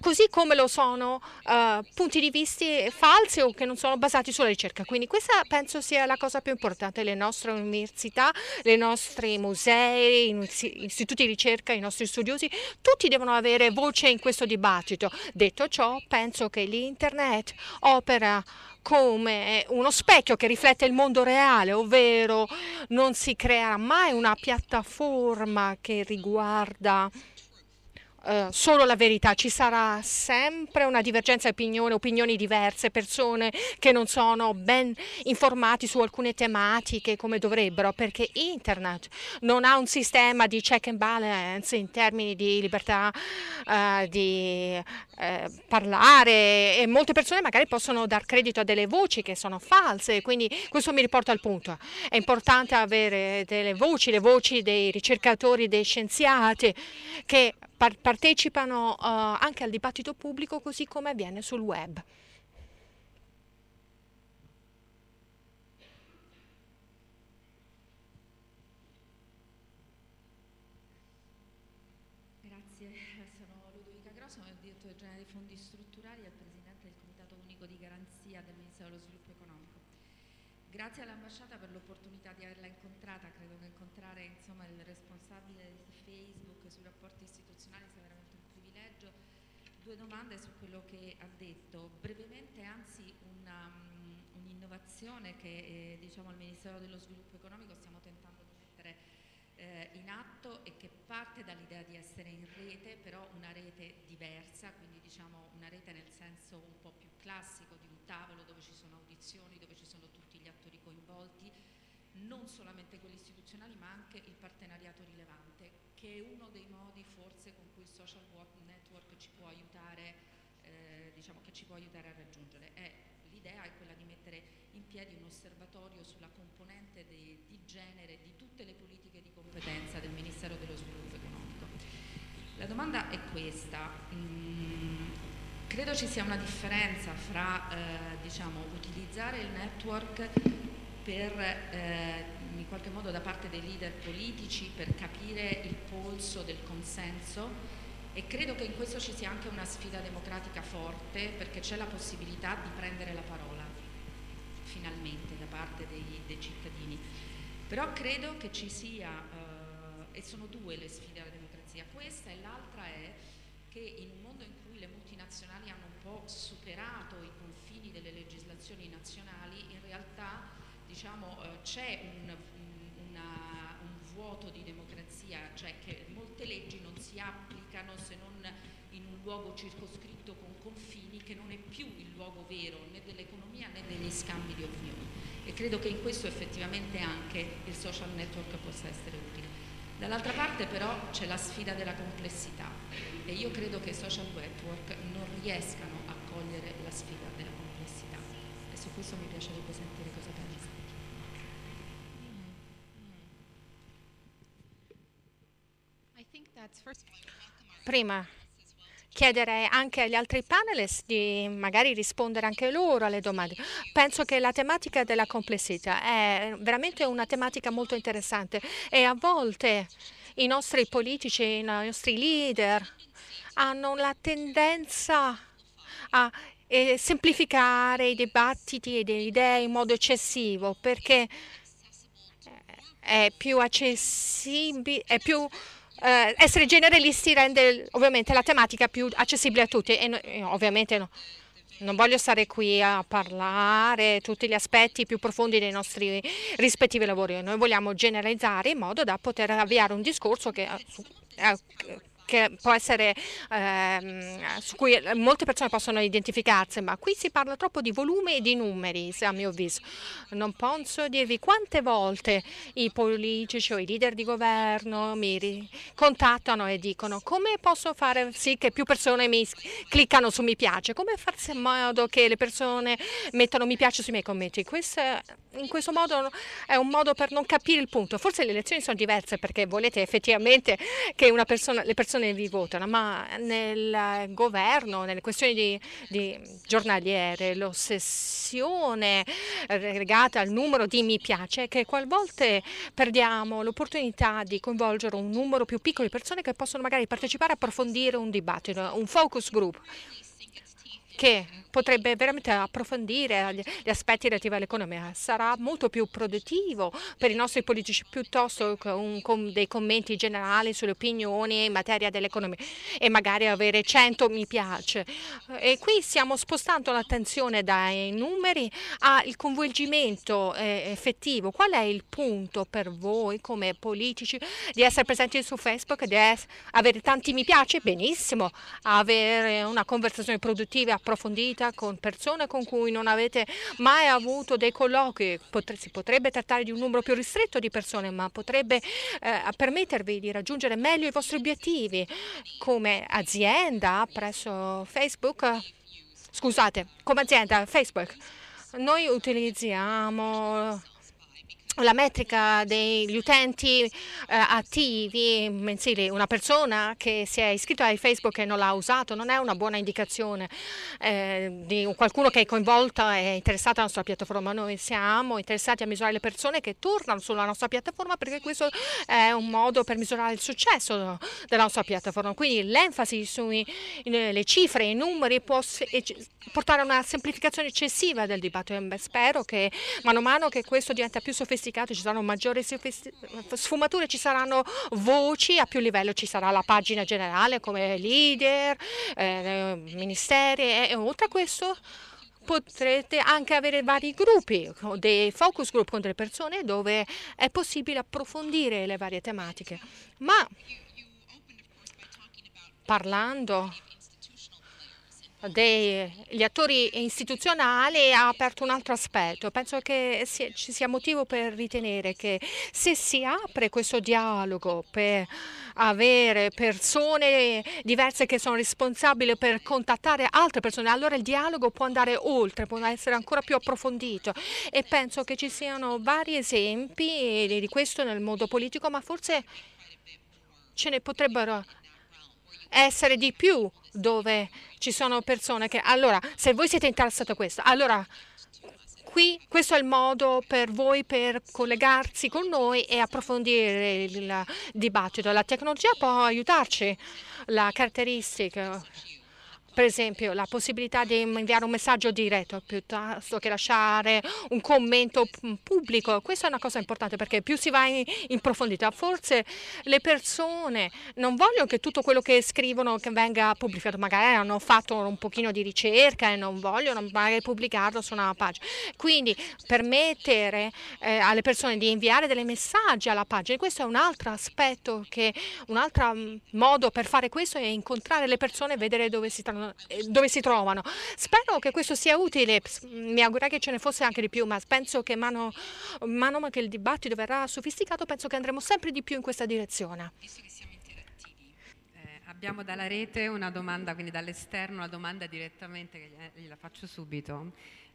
così come lo sono uh, punti di vista falsi o che non sono basati sulla ricerca. Quindi questa penso sia la cosa più importante, le nostre università, i nostri musei, istituti di ricerca, i nostri studiosi, tutti devono avere voce in questo dibattito. Detto ciò, penso che l'internet opera come uno specchio che riflette il mondo reale, ovvero non si crea mai una piattaforma che riguarda eh, solo la verità, ci sarà sempre una divergenza di opinione, opinioni diverse, persone che non sono ben informati su alcune tematiche come dovrebbero, perché internet non ha un sistema di check and balance in termini di libertà eh, di eh, parlare e molte persone magari possono dar credito a delle voci che sono false, quindi questo mi riporta al punto. È importante avere delle voci, le voci dei ricercatori, dei scienziati che partecipano eh, anche al dibattito pubblico così come avviene sul web. detto, brevemente anzi um, un'innovazione um, un che eh, diciamo al Ministero dello Sviluppo Economico stiamo tentando di mettere eh, in atto e che parte dall'idea di essere in rete, però una rete diversa, quindi diciamo una rete nel senso un po' più classico di un tavolo dove ci sono audizioni, dove ci sono tutti gli attori coinvolti, non solamente quelli istituzionali ma anche il partenariato rilevante, che è uno dei modi forse con cui il social network ci può aiutare a eh, diciamo che ci può aiutare a raggiungere. Eh, l'idea è quella di mettere in piedi un osservatorio sulla componente de, di genere di tutte le politiche di competenza del Ministero dello Sviluppo Economico. La domanda è questa. Mm, credo ci sia una differenza fra eh, diciamo, utilizzare il network per eh, in qualche modo da parte dei leader politici per capire il polso del consenso e credo che in questo ci sia anche una sfida democratica forte perché c'è la possibilità di prendere la parola finalmente da parte dei, dei cittadini. Però credo che ci sia, eh, e sono due le sfide alla democrazia, questa e l'altra è che in un mondo in cui le multinazionali hanno un po' superato i confini delle legislazioni nazionali, in realtà diciamo, eh, c'è un, un, un vuoto di democrazia, cioè che molte leggi non si applicano praticano se non in un luogo circoscritto con confini che non è più il luogo vero né dell'economia né degli scambi di opinioni e credo che in questo effettivamente anche il social network possa essere utile. Dall'altra parte però c'è la sfida della complessità e io credo che i social network non riescano a cogliere la sfida della complessità e su questo mi piacerebbe sentire cosa pensa. I think that's first prima chiedere anche agli altri panelist di magari rispondere anche loro alle domande. Penso che la tematica della complessità è veramente una tematica molto interessante e a volte i nostri politici, i nostri leader hanno la tendenza a eh, semplificare i dibattiti e le idee in modo eccessivo perché eh, è più accessibile, è più eh, essere generalisti rende ovviamente la tematica più accessibile a tutti e no, ovviamente no, non voglio stare qui a parlare tutti gli aspetti più profondi dei nostri rispettivi lavori, noi vogliamo generalizzare in modo da poter avviare un discorso che, eh, eh, che può essere, ehm, su cui eh, molte persone possono identificarsi, ma qui si parla troppo di volume e di numeri, a mio avviso. Non posso dirvi quante volte i politici o i leader di governo mi contattano e dicono come posso fare sì che più persone mi cliccano su mi piace, come farsi in modo che le persone mettano mi piace sui miei commenti. Questo, in questo modo è un modo per non capire il punto. Forse le elezioni sono diverse perché volete effettivamente che persona, le persone persone vi votano, ma nel governo, nelle questioni di, di giornaliere, l'ossessione legata al numero di mi piace è che qualvolta perdiamo l'opportunità di coinvolgere un numero più piccolo di persone che possono magari partecipare a approfondire un dibattito, un focus group che potrebbe veramente approfondire gli aspetti relativi all'economia. Sarà molto più produttivo per i nostri politici piuttosto che un, con dei commenti generali sulle opinioni in materia dell'economia e magari avere 100 mi piace. E qui stiamo spostando l'attenzione dai numeri al coinvolgimento eh, effettivo. Qual è il punto per voi come politici di essere presenti su Facebook, di avere tanti mi piace? Benissimo, avere una conversazione produttiva e approfondita approfondita con persone con cui non avete mai avuto dei colloqui. Pot si potrebbe trattare di un numero più ristretto di persone, ma potrebbe eh, permettervi di raggiungere meglio i vostri obiettivi come azienda presso Facebook. Scusate, come azienda Facebook. Noi utilizziamo la metrica degli utenti eh, attivi mensili, una persona che si è iscritta a Facebook e non l'ha usato non è una buona indicazione eh, di qualcuno che è coinvolto e interessato alla nostra piattaforma. Noi siamo interessati a misurare le persone che tornano sulla nostra piattaforma perché questo è un modo per misurare il successo della nostra piattaforma. Quindi l'enfasi sulle cifre, e i numeri può portare a una semplificazione eccessiva del dibattito. Spero che mano a mano che questo diventa più sofisticato sofisticato, ci saranno maggiori sfumature, ci saranno voci, a più livello ci sarà la pagina generale come leader, eh, ministeri e oltre a questo potrete anche avere vari gruppi, dei focus group con delle persone dove è possibile approfondire le varie tematiche. Ma parlando degli attori istituzionali ha aperto un altro aspetto. Penso che ci sia motivo per ritenere che se si apre questo dialogo per avere persone diverse che sono responsabili per contattare altre persone, allora il dialogo può andare oltre, può essere ancora più approfondito e penso che ci siano vari esempi di questo nel mondo politico, ma forse ce ne potrebbero essere essere di più dove ci sono persone che... Allora, se voi siete interessati a questo, allora qui questo è il modo per voi per collegarsi con noi e approfondire il dibattito. La tecnologia può aiutarci, la caratteristica per esempio la possibilità di inviare un messaggio diretto piuttosto che lasciare un commento pubblico. Questa è una cosa importante perché più si va in, in profondità, forse le persone non vogliono che tutto quello che scrivono che venga pubblicato, magari hanno fatto un pochino di ricerca e non vogliono magari pubblicarlo su una pagina. Quindi permettere eh, alle persone di inviare dei messaggi alla pagina, questo è un altro aspetto, che, un altro mm, modo per fare questo è incontrare le persone e vedere dove si trovano eh, dove si trovano. Spero che questo sia utile, mm, mi augurerei che ce ne fosse anche di più, ma penso che mano, mano che il dibattito verrà sofisticato, penso che andremo sempre di più in questa direzione. Eh, abbiamo dalla rete una domanda, quindi dall'esterno, una domanda direttamente che gliela faccio subito.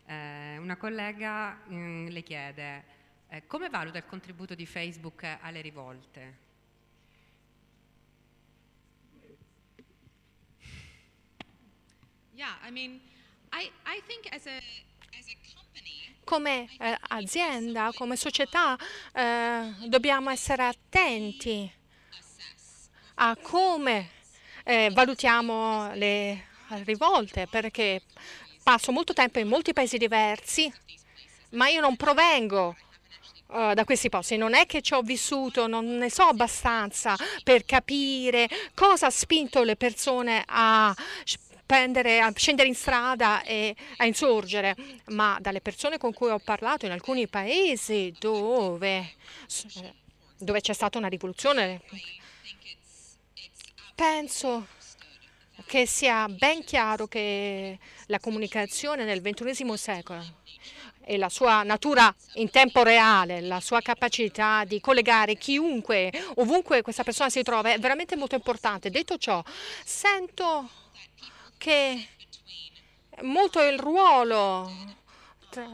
Eh, una collega mh, mm, le chiede eh, come valuta il contributo di Facebook alle rivolte? come eh, azienda, come società, eh, dobbiamo essere attenti a come eh, valutiamo le rivolte, perché passo molto tempo in molti paesi diversi, ma io non provengo uh, da questi posti, non è che ci ho vissuto, non ne so abbastanza per capire cosa ha spinto le persone a pendere, a scendere in strada e a insorgere, ma dalle persone con cui ho parlato in alcuni paesi dove, dove c'è stata una rivoluzione, penso che sia ben chiaro che la comunicazione nel XXI secolo e la sua natura in tempo reale, la sua capacità di collegare chiunque, ovunque questa persona si trova, è veramente molto importante. Detto ciò, sento anche molto il ruolo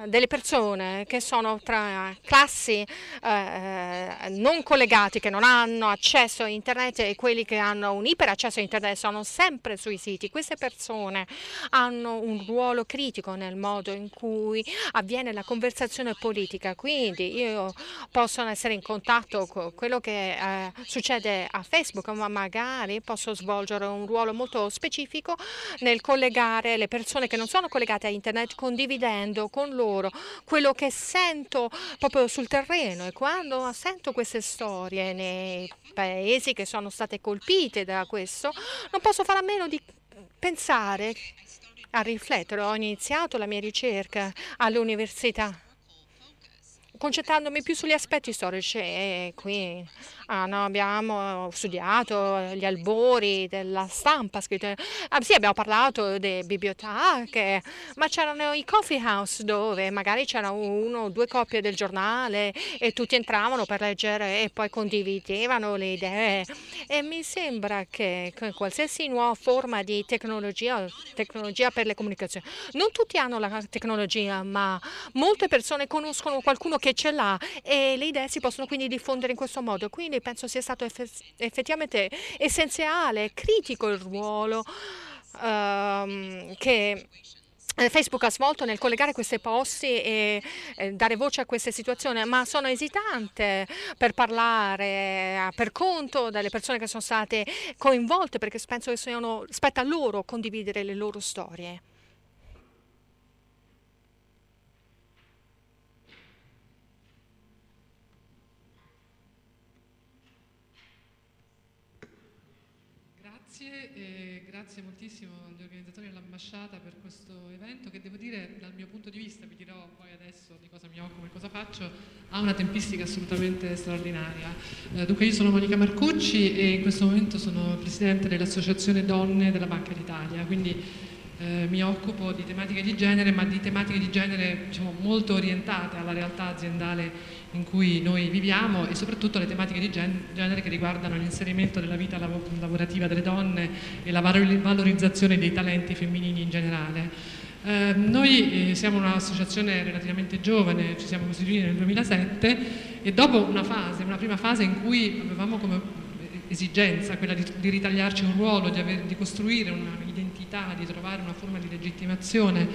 delle persone che sono tra classi eh, eh, non collegati, che non hanno accesso a internet e quelli che hanno un iperaccesso a internet sono sempre sui siti. Queste persone hanno un ruolo critico nel modo in cui avviene la conversazione politica, quindi io posso essere in contatto con quello che eh, succede a Facebook, ma magari posso svolgere un ruolo molto specifico nel collegare le persone che non sono collegate a internet condividendo con loro, quello che sento proprio sul terreno e quando sento queste storie nei paesi che sono state colpite da questo, non posso fare a meno di pensare, a riflettere. Ho iniziato la mia ricerca all'università concentrandomi più sugli aspetti storici e qui ah, no, abbiamo studiato gli albori della stampa, scritto, ah, sì abbiamo parlato delle biblioteche, ma c'erano i coffee house dove magari c'erano uno o due coppie del giornale e tutti entravano per leggere e poi condividevano le idee e mi sembra che qualsiasi nuova forma di tecnologia, tecnologia per le comunicazioni, non tutti hanno la tecnologia ma molte persone conoscono qualcuno che che ce l'ha e le idee si possono quindi diffondere in questo modo. Quindi penso sia stato effettivamente essenziale, critico il ruolo um, che Facebook ha svolto nel collegare questi posti e dare voce a queste situazioni, ma sono esitante per parlare per conto delle persone che sono state coinvolte perché penso che siano, spetta a loro condividere le loro storie. grazie e grazie moltissimo agli organizzatori e all'ambasciata per questo evento che devo dire dal mio punto di vista, vi dirò poi adesso di cosa mi occupo e cosa faccio, ha una tempistica assolutamente straordinaria. Eh, dunque io sono Monica Marcucci e in questo momento sono presidente dell'Associazione Donne della Banca d'Italia, quindi eh, mi occupo di tematiche di genere, ma di tematiche di genere diciamo, molto orientate alla realtà aziendale in cui noi viviamo e soprattutto le tematiche di genere che riguardano l'inserimento della vita lav lavorativa delle donne e la valorizzazione dei talenti femminili in generale. Eh, noi eh, siamo un'associazione relativamente giovane, ci siamo costituiti nel 2007 e dopo una fase, una prima fase in cui avevamo come esigenza, quella di, di ritagliarci un ruolo, di, aver, di costruire un'identità, di trovare una forma di legittimazione.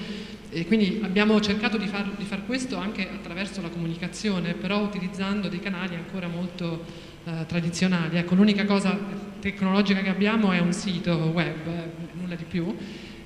E quindi abbiamo cercato di far, di far, questo anche attraverso la comunicazione, però utilizzando dei canali ancora molto eh, tradizionali. Ecco, l'unica cosa tecnologica che abbiamo è un sito web, nulla di più.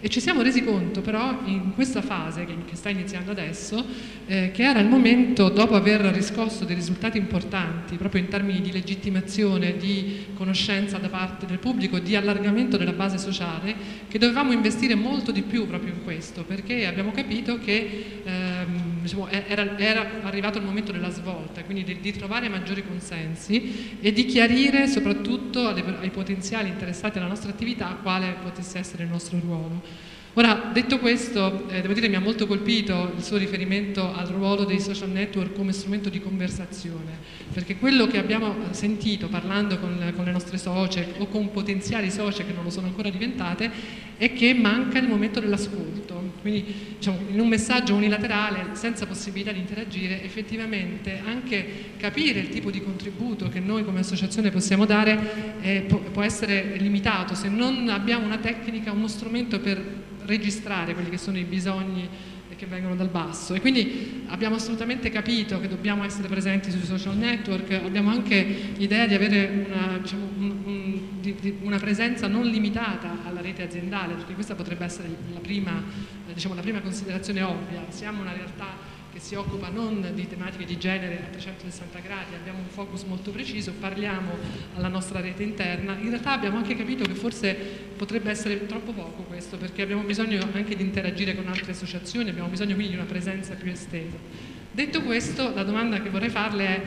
E ci siamo resi conto però in questa fase che, sta iniziando adesso, eh, che era il momento dopo aver riscosso dei risultati importanti proprio in termini di legittimazione, di conoscenza da parte del pubblico, di allargamento della base sociale, che dovevamo investire molto di più proprio in questo, perché abbiamo capito che... Ehm, diciamo, era, era, arrivato il momento della svolta, quindi di, di, trovare maggiori consensi e di chiarire soprattutto alle, ai potenziali interessati alla nostra attività quale potesse essere il nostro ruolo. Ora, detto questo, eh, devo dire che mi ha molto colpito il suo riferimento al ruolo dei social network come strumento di conversazione, perché quello che abbiamo eh, sentito parlando con, con le nostre socie o con potenziali socie che non lo sono ancora diventate è che manca il momento dell'ascolto, quindi diciamo, in un messaggio unilaterale senza possibilità di interagire effettivamente anche capire il tipo di contributo che noi come associazione possiamo dare eh, può essere limitato se non abbiamo una tecnica, uno strumento per registrare quelli che sono i bisogni che vengono dal basso e quindi abbiamo assolutamente capito che dobbiamo essere presenti sui social network, abbiamo anche l'idea di avere una, diciamo, un, un, di, di una, presenza non limitata alla rete aziendale, perché questa potrebbe essere la prima, diciamo, la prima considerazione ovvia, siamo una realtà che si occupa non di tematiche di genere a 360 gradi, abbiamo un focus molto preciso, parliamo alla nostra rete interna, in realtà abbiamo anche capito che forse potrebbe essere troppo poco questo perché abbiamo bisogno anche di interagire con altre associazioni, abbiamo bisogno quindi di una presenza più estesa. Detto questo, la domanda che vorrei farle è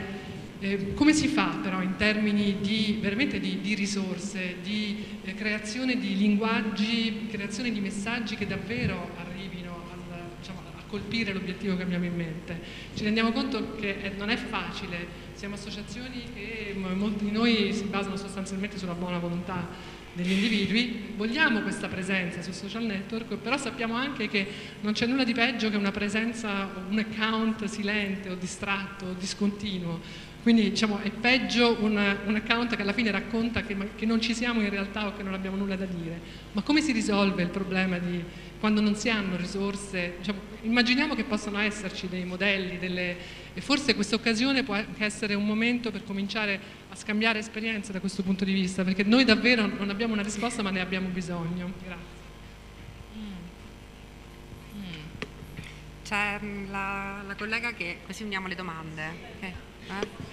eh, come si fa però in termini di, veramente di, di risorse, di eh, creazione di linguaggi, creazione di messaggi che davvero arrivano colpire l'obiettivo che abbiamo in mente. Ci rendiamo conto che eh, non è facile, siamo associazioni che molti di noi si basano sostanzialmente sulla buona volontà degli individui, vogliamo questa presenza sui social network, però sappiamo anche che non c'è nulla di peggio che una presenza, un account silente o distratto o discontinuo quindi diciamo, è peggio una, un account che alla fine racconta che, che, non ci siamo in realtà o che non abbiamo nulla da dire. Ma come si risolve il problema di quando non si hanno risorse? Diciamo, immaginiamo che possano esserci dei modelli, delle, e forse questa occasione può anche essere un momento per cominciare a scambiare esperienze da questo punto di vista, perché noi davvero non abbiamo una risposta ma ne abbiamo bisogno. Grazie. Mm. Mm. Mm. C'è la, la, collega che così uniamo le domande. Okay. Eh?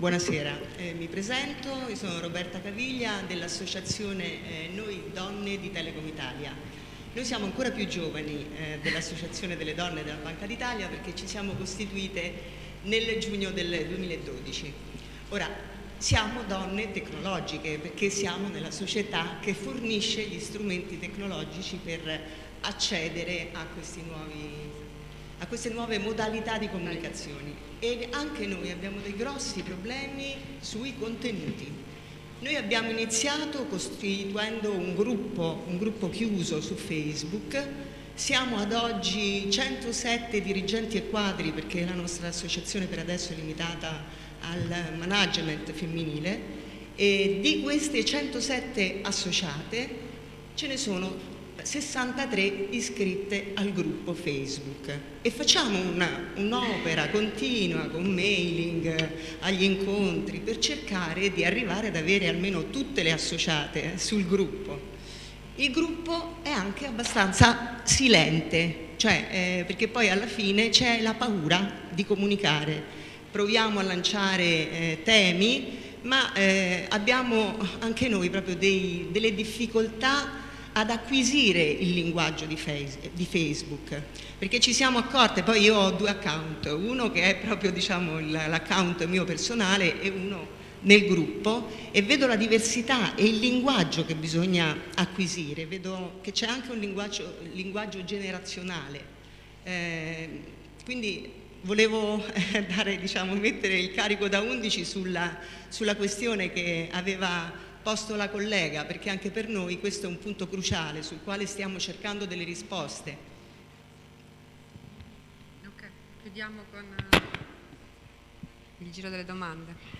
Buonasera, eh, mi presento, io sono Roberta Caviglia dell'associazione eh, Noi Donne di Telecom Italia. Noi siamo ancora più giovani eh, dell'Associazione delle Donne della Banca d'Italia perché ci siamo costituite nel giugno del 2012. Ora, siamo donne tecnologiche perché siamo nella società che fornisce gli strumenti tecnologici per accedere a questi nuovi a queste nuove modalità di comunicazione e anche noi abbiamo dei grossi problemi sui contenuti. Noi abbiamo iniziato costituendo un gruppo, un gruppo chiuso su Facebook, siamo ad oggi 107 dirigenti e quadri perché la nostra associazione per adesso è limitata al management femminile e di queste 107 associate ce ne sono 63 iscritte al gruppo Facebook e facciamo una, un'opera continua con mailing eh, agli incontri per cercare di arrivare ad avere almeno tutte le associate eh, sul gruppo. Il gruppo è anche abbastanza silente, cioè, eh, perché poi alla fine c'è la paura di comunicare. Proviamo a lanciare eh, temi, ma eh, abbiamo anche noi proprio dei, delle difficoltà ad acquisire il linguaggio di, Facebook, perché ci siamo accorte, poi io ho due account, uno che è proprio diciamo, l'account mio personale e uno nel gruppo e vedo la diversità e il linguaggio che bisogna acquisire, vedo che c'è anche un linguaggio, linguaggio generazionale. Eh, quindi volevo [laughs] dare, diciamo, mettere il carico da 11 sulla, sulla questione che aveva posto la collega, perché anche per noi questo è un punto cruciale sul quale stiamo cercando delle risposte. Ok, chiudiamo con eh, il giro delle domande.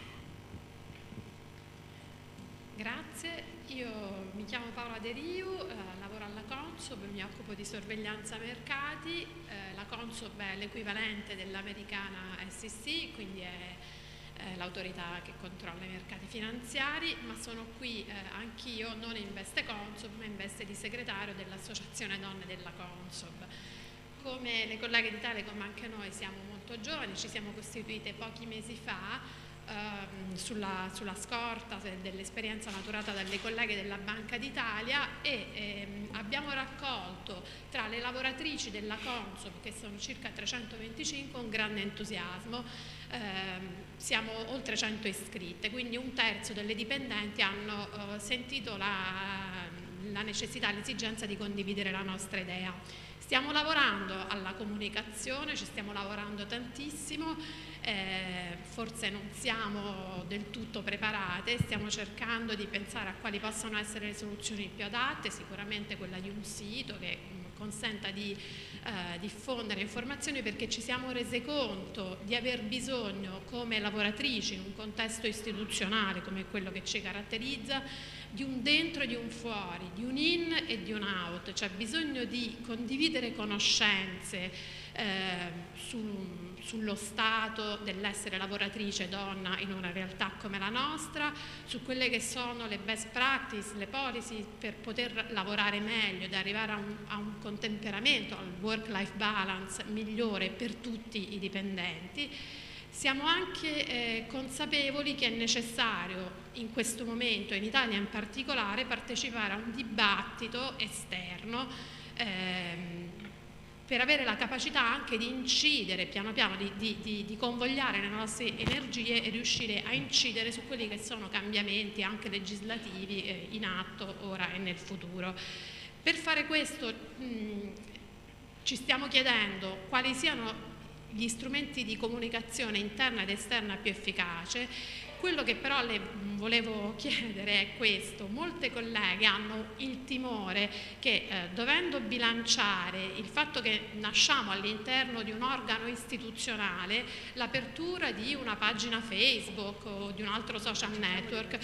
Grazie, io mi chiamo Paola De Riu, eh, lavoro alla Consob, mi occupo di sorveglianza mercati, eh, la Consob è l'equivalente dell'americana SEC, quindi è eh, l'autorità che controlla i mercati finanziari, ma sono qui eh, anch'io non in veste Consob, ma in veste di segretario dell'Associazione Donne della Consob. Come le colleghe di Telecom anche noi siamo molto giovani, ci siamo costituite pochi mesi fa, Ehm, sulla, sulla, scorta dell'esperienza maturata dalle colleghe della Banca d'Italia e ehm, abbiamo raccolto tra le lavoratrici della Consob, che sono circa 325, un grande entusiasmo. Ehm, siamo oltre 100 iscritte, quindi un terzo delle dipendenti hanno eh, sentito la, la necessità, l'esigenza di condividere la nostra idea. Stiamo lavorando alla comunicazione, ci stiamo lavorando tantissimo, eh, forse non siamo del tutto preparate, stiamo cercando di pensare a quali possano essere le soluzioni più adatte, sicuramente quella di un sito che mm, consenta di eh, diffondere informazioni perché ci siamo rese conto di aver bisogno come lavoratrici in un contesto istituzionale come quello che ci caratterizza di un dentro e di un fuori, di un in e di un out, cioè bisogno di condividere conoscenze eh, su, sullo stato dell'essere lavoratrice donna in una realtà come la nostra, su quelle che sono le best practice, le policy per poter lavorare meglio ed arrivare a un, a un contemperamento, al work-life balance migliore per tutti i dipendenti siamo anche eh, consapevoli che è necessario in questo momento, in Italia in particolare, partecipare a un dibattito esterno ehm, per avere la capacità anche di incidere piano piano, di, di, di, di, convogliare le nostre energie e riuscire a incidere su quelli che sono cambiamenti anche legislativi eh, in atto ora e nel futuro. Per fare questo mh, mm, ci stiamo chiedendo quali siano gli strumenti di comunicazione interna ed esterna più efficace. Quello che però le volevo [laughs] chiedere è questo, molte colleghe hanno il timore che eh, dovendo bilanciare il fatto che nasciamo all'interno di un organo istituzionale, l'apertura di una pagina Facebook o di un altro social network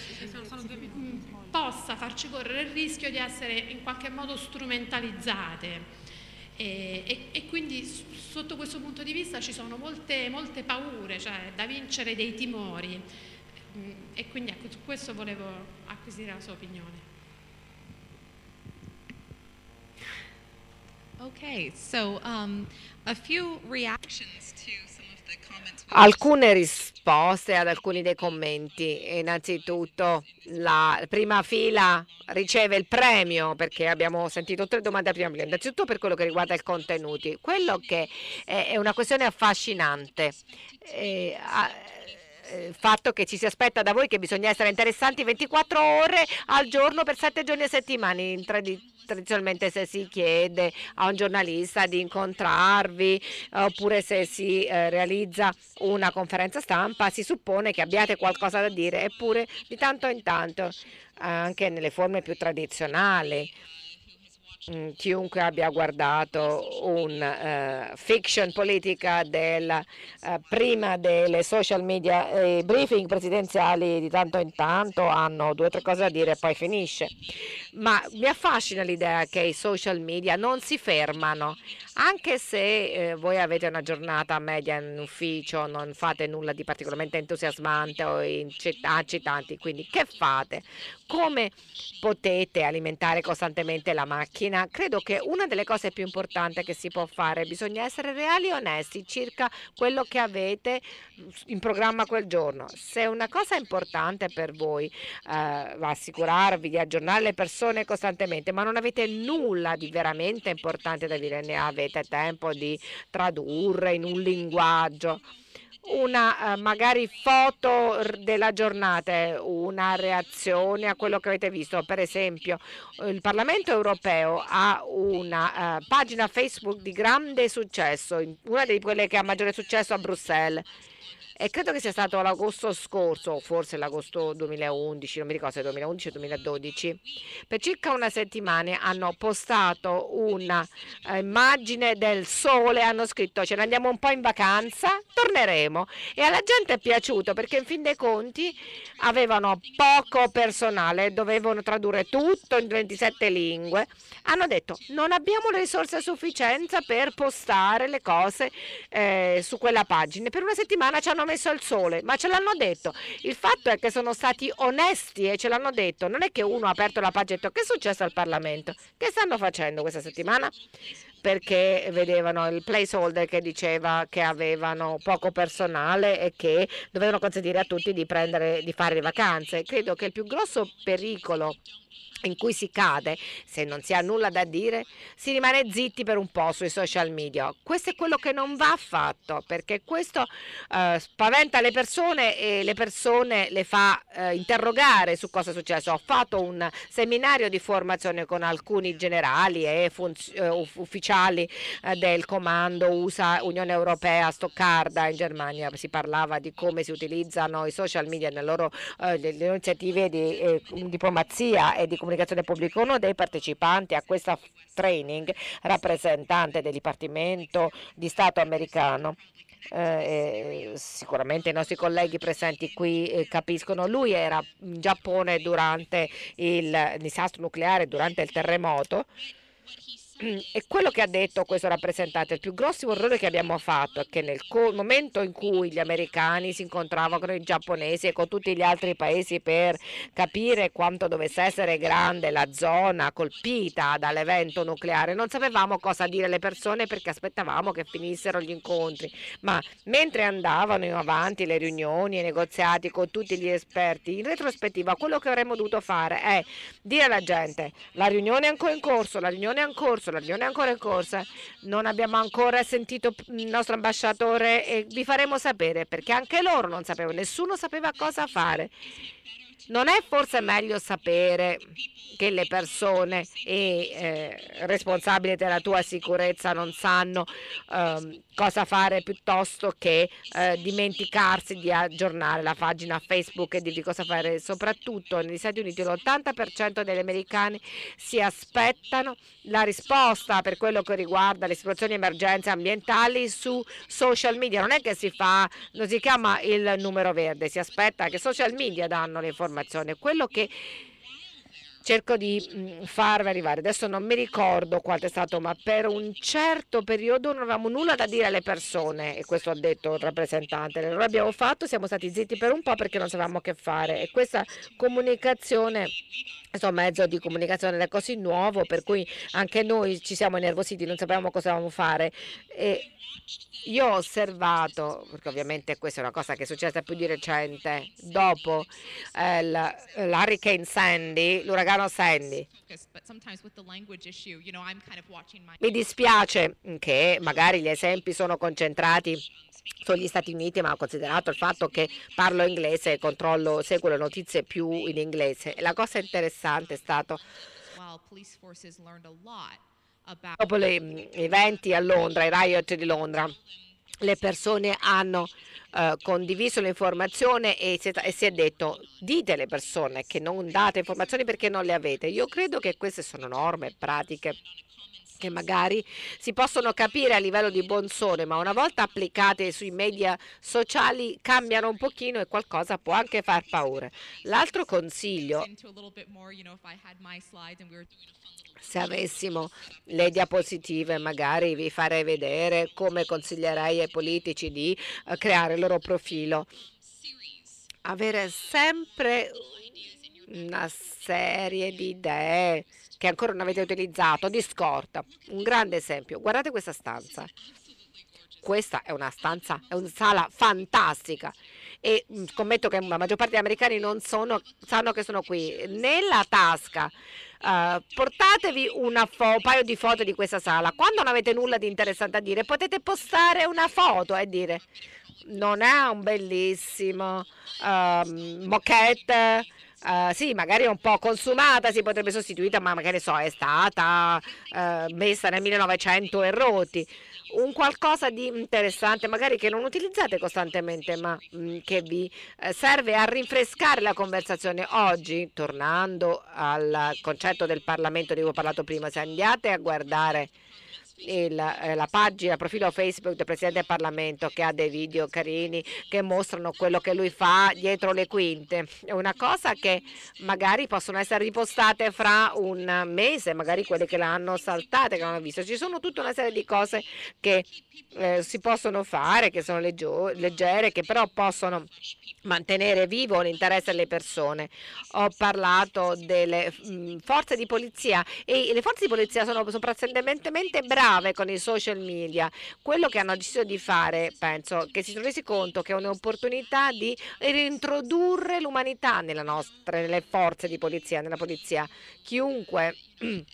possa farci correre il rischio di essere in qualche modo strumentalizzate. E, e, e, quindi sotto questo punto di vista ci sono molte, molte paure, cioè da vincere dei timori mm, e quindi ecco, su questo volevo acquisire la sua opinione. Okay, so um, a few reactions to some of the comments. Alcune risposte risposte ad alcuni dei commenti. Innanzitutto la prima fila riceve il premio perché abbiamo sentito tre domande prima innanzitutto per quello che riguarda i contenuti. Quello che è una questione affascinante. Eh, a, il eh, fatto che ci si aspetta da voi che bisogna essere interessanti 24 ore al giorno per 7 giorni a settimana in 13 tradizionalmente se si chiede a un giornalista di incontrarvi oppure se si eh, realizza una conferenza stampa si suppone che abbiate qualcosa da dire eppure di tanto in tanto anche nelle forme più tradizionali Mm, chiunque abbia guardato un uh, fiction politica della, uh, prima delle social media e eh, briefing presidenziali di tanto in tanto hanno due o tre cose da dire e poi finisce. Ma mi affascina l'idea che i social media non si fermano, anche se eh, voi avete una giornata media in ufficio, non fate nulla di particolarmente entusiasmante o eccitante, quindi che fate? Come potete alimentare costantemente la macchina? Cristina, credo che una delle cose più importanti che si può fare, bisogna essere reali e onesti circa quello che avete mhmm, in programma quel giorno. Se una cosa importante per voi, eh, assicurarvi di aggiornare le persone costantemente, ma non avete nulla di veramente importante da dire, ne avete tempo di tradurre in un linguaggio una eh, magari foto della giornata, eh, una reazione a quello che avete visto. Per esempio, il Parlamento europeo ha una eh, pagina Facebook di grande successo, una di quelle che ha maggiore successo a Bruxelles e credo che sia stato l'agosto scorso, forse l'agosto 2011, non mi ricordo se 2011 o 2012, per circa una settimana hanno postato un'immagine eh, del sole, hanno scritto ce ne andiamo un po' in vacanza, torneremo e alla gente è piaciuto perché in fin dei conti avevano poco personale, dovevano tradurre tutto in 27 lingue, hanno detto non abbiamo le risorse a sufficienza per postare le cose eh, su quella pagina, per una settimana ci hanno messo al sole, ma ce l'hanno detto. Il fatto è che sono stati onesti e ce l'hanno detto. Non è che uno ha aperto la pagina che è successo al Parlamento, che stanno facendo questa settimana? Perché vedevano il placeholder che diceva che avevano poco personale e che dovevano consentire a tutti di, prendere, di fare le vacanze. Credo che il più grosso pericolo in cui si cade, se non si ha nulla da dire, si rimane zitti per un po' sui social media. Questo è quello che non va fatto, perché questo eh, spaventa le persone e le persone le fa eh, interrogare su cosa è successo. Ho fatto un seminario di formazione con alcuni generali e funz- eh, ufficiali eh, del comando USA Unione Europea a Stoccarda in Germania. Si parlava di come si utilizzano i social media nelle loro eh, le, le iniziative di eh, diplomazia e di comunicazione comunicazione pubblica. Uno dei partecipanti a questo training, rappresentante del Dipartimento di Stato americano, eh, sicuramente i nostri colleghi presenti qui eh, capiscono, lui era in Giappone durante il disastro nucleare, durante il terremoto [clears throat] e quello che ha detto questo rappresentante. Il più grosso errore che abbiamo fatto è che nel momento in cui gli americani si incontravano con i giapponesi e con tutti gli altri paesi per capire quanto dovesse essere grande la zona colpita dall'evento nucleare, non sapevamo cosa dire alle persone perché aspettavamo che finissero gli incontri. Ma mentre andavano in avanti le riunioni e i negoziati con tutti gli esperti, in retrospettiva quello che avremmo dovuto fare è dire alla gente la riunione è ancora in corso, la riunione è ancora in corso la riunione è ancora in corsa. Non abbiamo ancora sentito il nostro ambasciatore e vi faremo sapere perché anche loro non sapevano, nessuno sapeva cosa fare. Non è forse meglio sapere che le persone e, eh, responsabili della tua sicurezza non sanno eh, cosa fare piuttosto che eh, dimenticarsi di aggiornare la pagina Facebook e di cosa fare. Soprattutto negli Stati Uniti l'80% degli americani si aspettano la risposta per quello che riguarda le situazioni di emergenza ambientali su social media. Non è che si fa, non si chiama il numero verde, si aspetta che social media danno le informazioni informazione. Quello che cerco di mm, farvi arrivare. Adesso non mi ricordo quanto è stato, ma per un certo periodo non avevamo nulla da dire alle persone e questo ha detto il rappresentante. Allora abbiamo fatto, siamo stati zitti per un po' perché non sapevamo che fare e questa comunicazione questo mezzo di comunicazione è così nuovo per cui anche noi ci siamo innervositi, non sapevamo cosa dovevamo fare e io ho osservato, perché ovviamente questa è una cosa che è successa più di recente, dopo eh, l'Hurricane Sandy, l'uragano caro Sandy. Mi dispiace che magari gli esempi sono concentrati sugli Stati Uniti, ma considerato il fatto che parlo inglese e controllo, seguo le notizie più in inglese. La cosa interessante è stato dopo gli mm, eventi a Londra, i riot di Londra le persone hanno eh, condiviso l'informazione e, e si, è detto dite alle persone che non date informazioni perché non le avete. Io credo che queste sono norme, pratiche che magari si possono capire a livello di buonsone, ma una volta applicate sui media sociali cambiano un pochino e qualcosa può anche far paura. L'altro consiglio se avessimo le diapositive magari vi farei vedere come consiglierei ai politici di eh, creare il loro profilo. Avere sempre una serie di idee che ancora non avete utilizzato, di scorta. Un grande esempio. Guardate questa stanza. Questa è una stanza, è una sala fantastica e mm, scommetto che la maggior parte degli americani non sono, sanno che sono qui. Nella tasca Uh, portatevi un paio di foto di questa sala. Quando non avete nulla di interessante a dire, potete postare una foto e dire non è un bellissimo uh, moquette eh, sì, magari è un po' consumata, si potrebbe sostituita, ma magari so, è stata eh, messa nel 1900 e roti. Un qualcosa di interessante, magari che non utilizzate costantemente, ma mh, mm, che vi eh, serve a rinfrescare la conversazione oggi, tornando al concetto del Parlamento di cui ho parlato prima, se andate a guardare la, eh, la, pagina, il profilo Facebook del Presidente del Parlamento che ha dei video carini che mostrano quello che lui fa dietro le quinte. È una cosa che magari possono essere ripostate fra un mese, magari quelle che l'hanno saltata, che l'hanno hanno visto. Ci sono tutta una serie di cose che eh, si possono fare, che sono leggere, che però possono mantenere vivo l'interesse delle persone. Ho parlato delle mh, mm, forze di polizia e le forze di polizia sono sorprendentemente brave grave con i social media. Quello che hanno deciso di fare, penso, che si sono resi conto che è un'opportunità di reintrodurre l'umanità nelle nostre nelle forze di polizia, nella polizia. Chiunque [clears throat]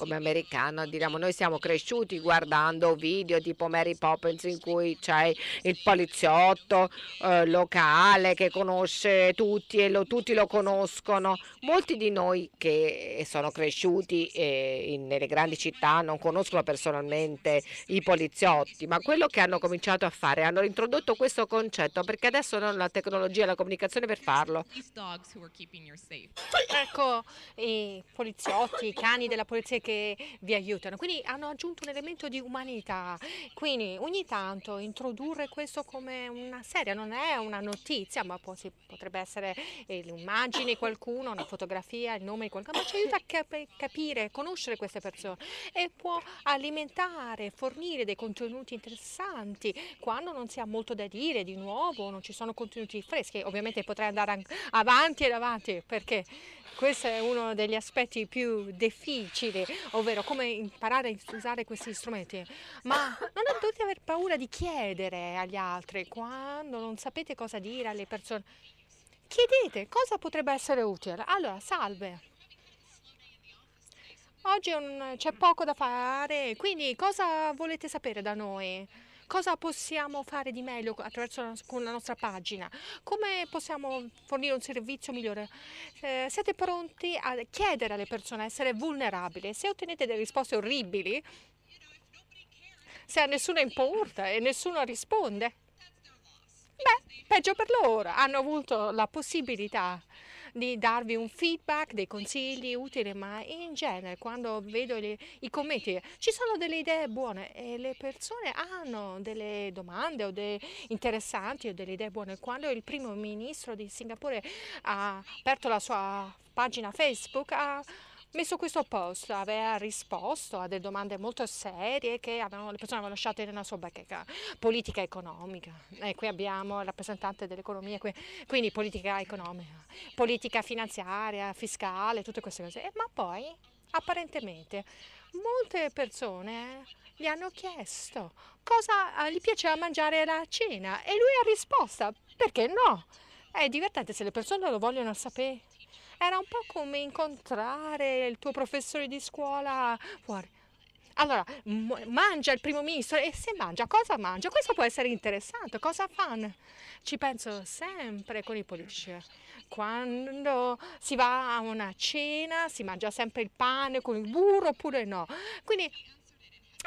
come americano diciamo noi siamo cresciuti guardando video tipo Mary Poppins in cui c'è il poliziotto eh, locale che conosce tutti e lo, tutti lo conoscono. Molti di noi che sono cresciuti eh, in, nelle grandi città non conoscono personalmente i poliziotti, ma quello che hanno cominciato a fare hanno introdotto questo concetto perché adesso hanno la tecnologia e la comunicazione per farlo. Ecco i poliziotti, i cani della polizia che che vi aiutano. Quindi hanno aggiunto un elemento di umanità. Quindi ogni tanto introdurre questo come una serie, non è una notizia, ma può, si, potrebbe essere eh, l'immagine di qualcuno, una fotografia, il nome di qualcuno, ma ci aiuta a cap- capire, conoscere queste persone e può alimentare, fornire dei contenuti interessanti quando non si ha molto da dire di nuovo, non ci sono contenuti freschi. Ovviamente potrei andare an- avanti ed avanti perché questo è uno degli aspetti più difficili, ovvero come imparare a usare questi strumenti. Ma non dovete aver paura di chiedere agli altri quando non sapete cosa dire alle persone. Chiedete cosa potrebbe essere utile. Allora, salve. Oggi un, c'è poco da fare, quindi cosa volete sapere da noi? cosa possiamo fare di meglio attraverso la, con la nostra pagina, come possiamo fornire un servizio migliore. Eh, siete pronti a chiedere alle persone a essere vulnerabili, se ottenete delle risposte orribili, se a nessuno importa e nessuno risponde, beh, peggio per loro, hanno avuto la possibilità di darvi un feedback, dei consigli utili, ma in genere quando vedo le, i commenti ci sono delle idee buone e le persone hanno delle domande o delle interessanti o delle idee buone. Quando il primo ministro di Singapore ha aperto la sua pagina Facebook ha messo questo apposta, aveva risposto a delle domande molto serie che avevano, le persone avevano lasciato nella sua bacheca, politica economica, e eh, qui abbiamo il rappresentante dell'economia, quindi politica economica, politica finanziaria, fiscale, tutte queste cose, ma poi apparentemente molte persone gli hanno chiesto cosa eh, gli piaceva mangiare alla cena e lui ha risposto perché no? È divertente se le persone lo vogliono sapere era un po' come incontrare il tuo professore di scuola fuori. Allora, mangia il primo ministro e se mangia, cosa mangia? Questo può essere interessante, cosa fanno? Ci penso sempre con i politici. Quando si va a una cena si mangia sempre il pane con il burro oppure no. Quindi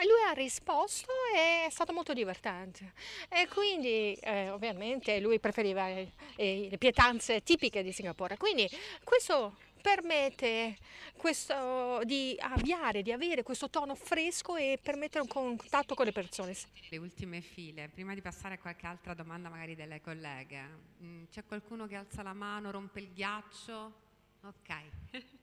lui ha risposto e è stato molto divertente e quindi eh, ovviamente lui preferiva eh, le pietanze tipiche di Singapore quindi questo permette questo, di avviare, di avere questo tono fresco e permettere un contatto con le persone. Le ultime file, prima di passare a qualche altra domanda magari delle colleghe, mm, c'è qualcuno che alza la mano, rompe il ghiaccio? Ok. [laughs]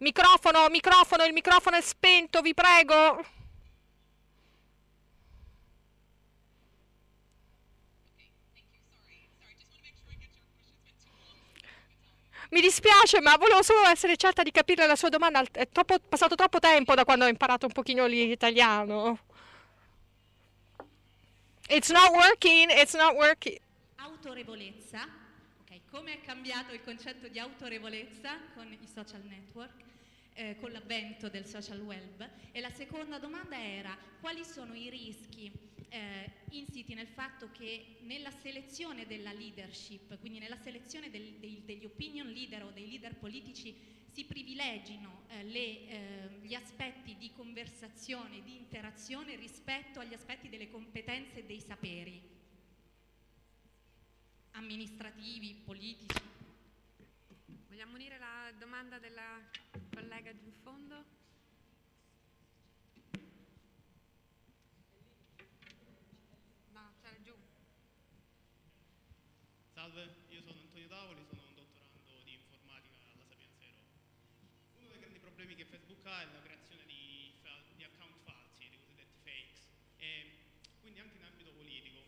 Microfono, microfono, il microfono è spento, vi prego. Mi dispiace, ma volevo solo essere certa di capire la sua domanda. È troppo, passato troppo tempo da quando ho imparato un pochino l'italiano. It's not working, it's not working. Autorevolezza, ok, come è cambiato il concetto di autorevolezza con i social network? eh, con l'avvento del social web e la seconda domanda era quali sono i rischi eh, insiti nel fatto che nella selezione della leadership, quindi nella selezione del, dei, degli opinion leader o dei leader politici si privilegino eh, le, eh, gli aspetti di conversazione, di interazione rispetto agli aspetti delle competenze e dei saperi amministrativi, politici. Vogliamo unire la domanda della collega di in fondo? No, c'era cioè, giù. Salve, io sono Antonio Tavoli, sono un dottorando di informatica alla Sapienza di Roma. Uno dei grandi problemi che Facebook ha è la creazione di, di account falsi, di cosiddetti fakes, e quindi anche in ambito politico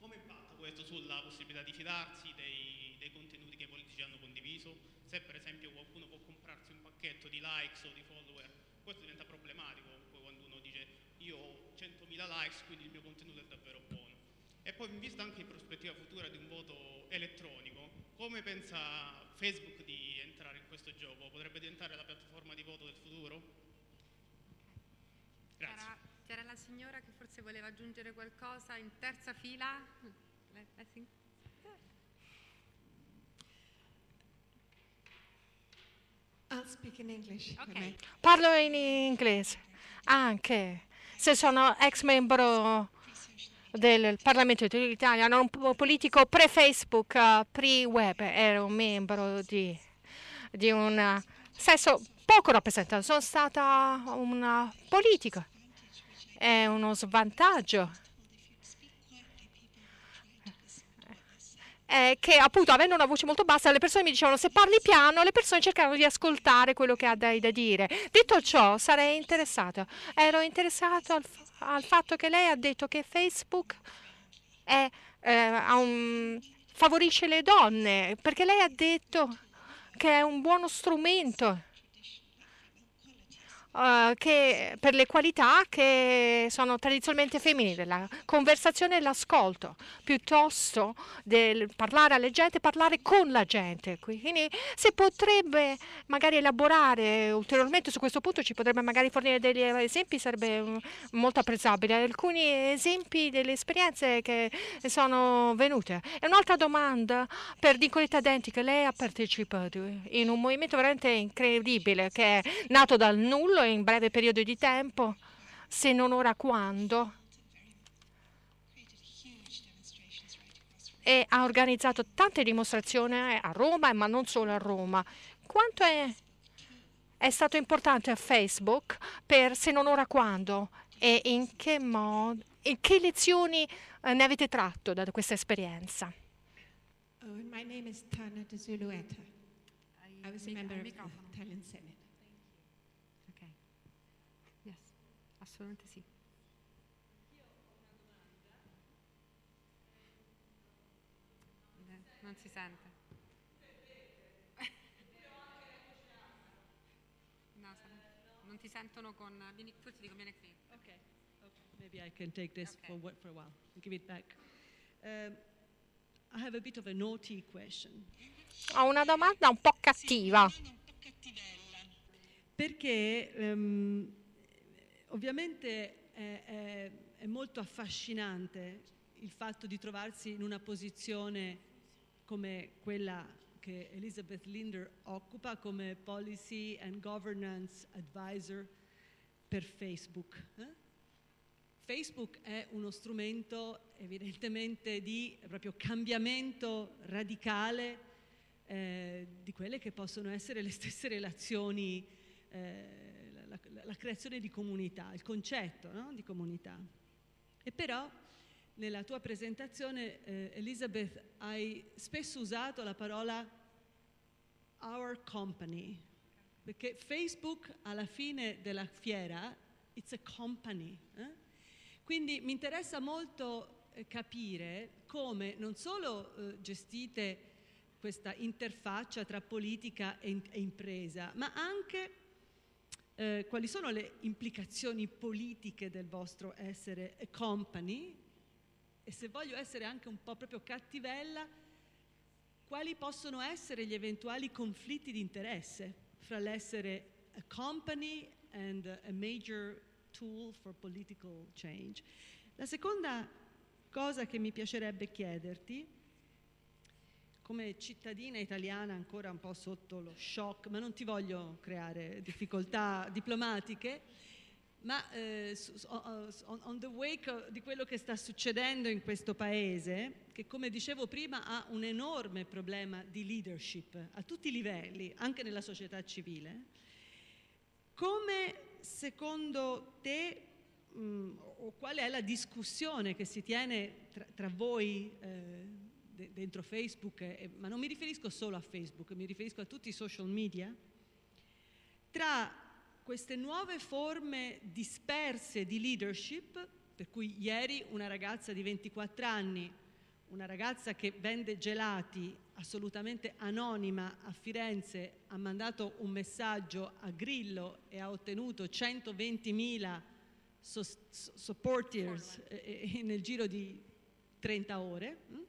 come impatta questo sulla possibilità di fidarsi dei, dei, contenuti che i politici hanno condiviso? se per esempio qualcuno può comprarsi un pacchetto di likes o di follower, questo diventa problematico comunque quando uno dice io ho 100.000 likes quindi il mio contenuto è davvero buono. E poi in vista anche in prospettiva futura di un voto elettronico, come pensa Facebook di entrare in questo gioco? Potrebbe diventare la piattaforma di voto del futuro? Grazie. C'era la signora che forse voleva aggiungere qualcosa in terza fila. I think. Okay. Parlo in inglese anche se sono ex membro del Parlamento d'Italia, non un politico pre-Facebook, eh, pre-web, ero un membro di, di un sesso poco rappresentato, sono stata una politica, è uno svantaggio eh, che appunto avendo una voce molto bassa le persone mi dicevano se parli piano le persone cercavano di ascoltare quello che hai da, dire detto ciò sarei interessato ero interessato al, al, fatto che lei ha detto che Facebook è, eh, un, favorisce le donne perché lei ha detto che è un buono strumento eh, che, per le qualità che sono tradizionalmente femminili, la conversazione e l'ascolto, piuttosto del parlare alle gente, parlare con la gente. Quindi se potrebbe magari elaborare ulteriormente su questo punto, ci potrebbe magari fornire degli esempi, sarebbe mm, molto apprezzabile. Alcuni esempi delle esperienze che sono venute. E un'altra domanda per Nicoletta Denti, che lei ha partecipato in un movimento veramente incredibile che è nato dal nullo in breve periodo di tempo, se non ora quando, e ha organizzato tante dimostrazioni eh, a Roma, ma non solo a Roma. Quanto è, è stato importante a Facebook per se non ora quando e in che, modo, in che lezioni eh, ne avete tratto da questa esperienza? Oh, my name is Tana Dzulueta. I was a member of the Italian Senate. assolutamente sì. Non si sente. [laughs] No, non ti sentono con... Vieni, forse ti conviene qui. Ok. Maybe I can take this okay. for, for a while and give it back. Um, I have a bit of a naughty question. Ho una domanda un po' cattiva. Perché um, Ovviamente è, è, è, molto affascinante il fatto di trovarsi in una posizione come quella che Elizabeth Linder occupa come Policy and Governance Advisor per Facebook. Eh? Facebook è uno strumento evidentemente di proprio cambiamento radicale eh, di quelle che possono essere le stesse relazioni eh, la, la creazione di comunità, il concetto no? di comunità. E però nella tua presentazione, eh, Elizabeth, hai spesso usato la parola our company, perché Facebook alla fine della fiera, it's a company. Eh? Quindi mi interessa molto eh, capire come non solo eh, gestite questa interfaccia tra politica e, e impresa, ma anche eh, quali sono le implicazioni politiche del vostro essere company e se voglio essere anche un po' proprio cattivella, quali possono essere gli eventuali conflitti di interesse fra l'essere a company and a major tool for political change. La seconda cosa che mi piacerebbe chiederti come cittadina italiana ancora un po' sotto lo shock, ma non ti voglio creare difficoltà diplomatiche, ma eh, on, on the wake di quello che sta succedendo in questo paese, che come dicevo prima ha un enorme problema di leadership a tutti i livelli, anche nella società civile, come secondo te mh, mm, o qual è la discussione che si tiene tra, tra voi? Eh, de- dentro Facebook, eh, eh, ma non mi riferisco solo a Facebook, mi riferisco a tutti i social media, tra queste nuove forme disperse di leadership, per cui ieri una ragazza di 24 anni, una ragazza che vende gelati assolutamente anonima a Firenze, ha mandato un messaggio a Grillo e ha ottenuto 120.000 supporters eh, eh, nel giro di 30 ore. Mm?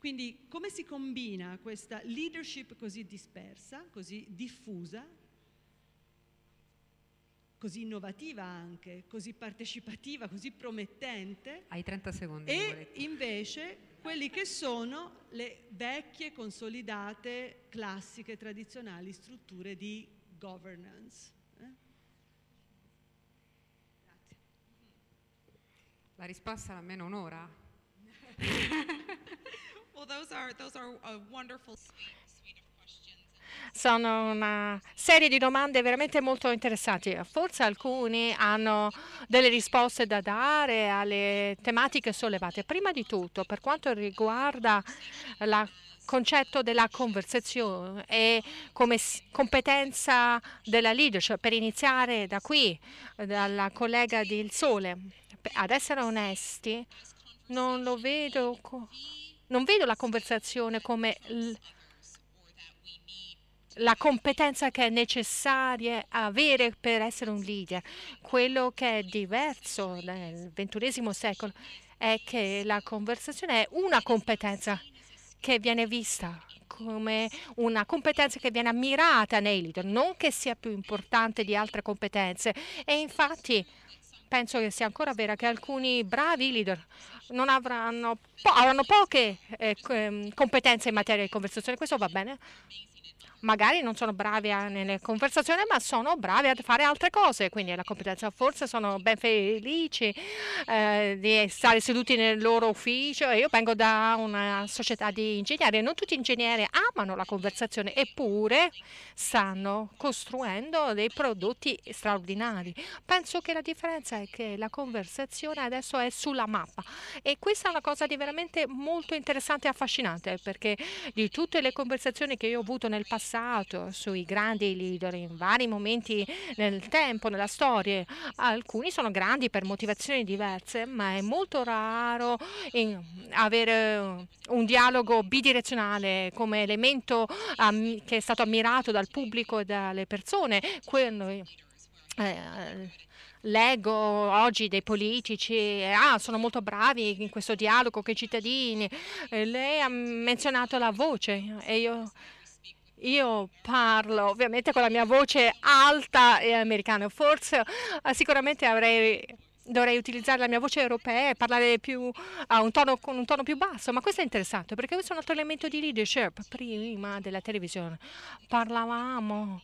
Quindi come si combina questa leadership così dispersa, così diffusa, così innovativa anche, così partecipativa, così promettente. Hai 30 secondi. E invece quelli che sono le vecchie, consolidate, classiche, tradizionali strutture di governance. Eh? Grazie. La risposta è almeno un'ora. [laughs] Well, those are, those are uh, wonderful sono una serie di domande veramente molto interessanti. Forse alcuni hanno delle risposte da dare alle tematiche sollevate. Prima di tutto, per quanto riguarda il concetto della conversazione e come competenza della leadership, per iniziare da qui, dalla collega del Sole, ad essere onesti, non lo vedo non vedo la conversazione come la competenza che è necessaria avere per essere un leader. Quello che è diverso nel XXI secolo è che la conversazione è una competenza che viene vista come una competenza che viene ammirata nei leader, non che sia più importante di altre competenze. E infatti penso che sia ancora vera che alcuni bravi leader non avranno po avranno poche eh, ehm, competenze in materia di conversazione. Questo va bene? magari non sono bravi a, nelle conversazioni, ma sono bravi a fare altre cose, quindi la competenza forse sono ben felici eh, di stare seduti nel loro ufficio. Io vengo da una società di ingegneri e non tutti gli ingegneri amano la conversazione, eppure stanno costruendo dei prodotti straordinari. Penso che la differenza è che la conversazione adesso è sulla mappa e questa è una cosa di veramente molto interessante e affascinante perché di tutte le conversazioni che io ho avuto nel passato passato, sui grandi leader in vari momenti nel tempo, nella storia. Alcuni sono grandi per motivazioni diverse, ma è molto raro eh, avere eh, un dialogo bidirezionale come elemento um, che è stato ammirato dal pubblico e dalle persone. Quello, eh, leggo oggi dei politici, eh, ah, sono molto bravi in questo dialogo con i cittadini. lei ha menzionato la voce e io io parlo ovviamente con la mia voce alta e americana, forse eh, sicuramente avrei, dovrei utilizzare la mia voce europea e parlare più, a un tono, con un tono più basso, ma questo è interessante perché questo è un altro elemento di leadership. Prima della televisione parlavamo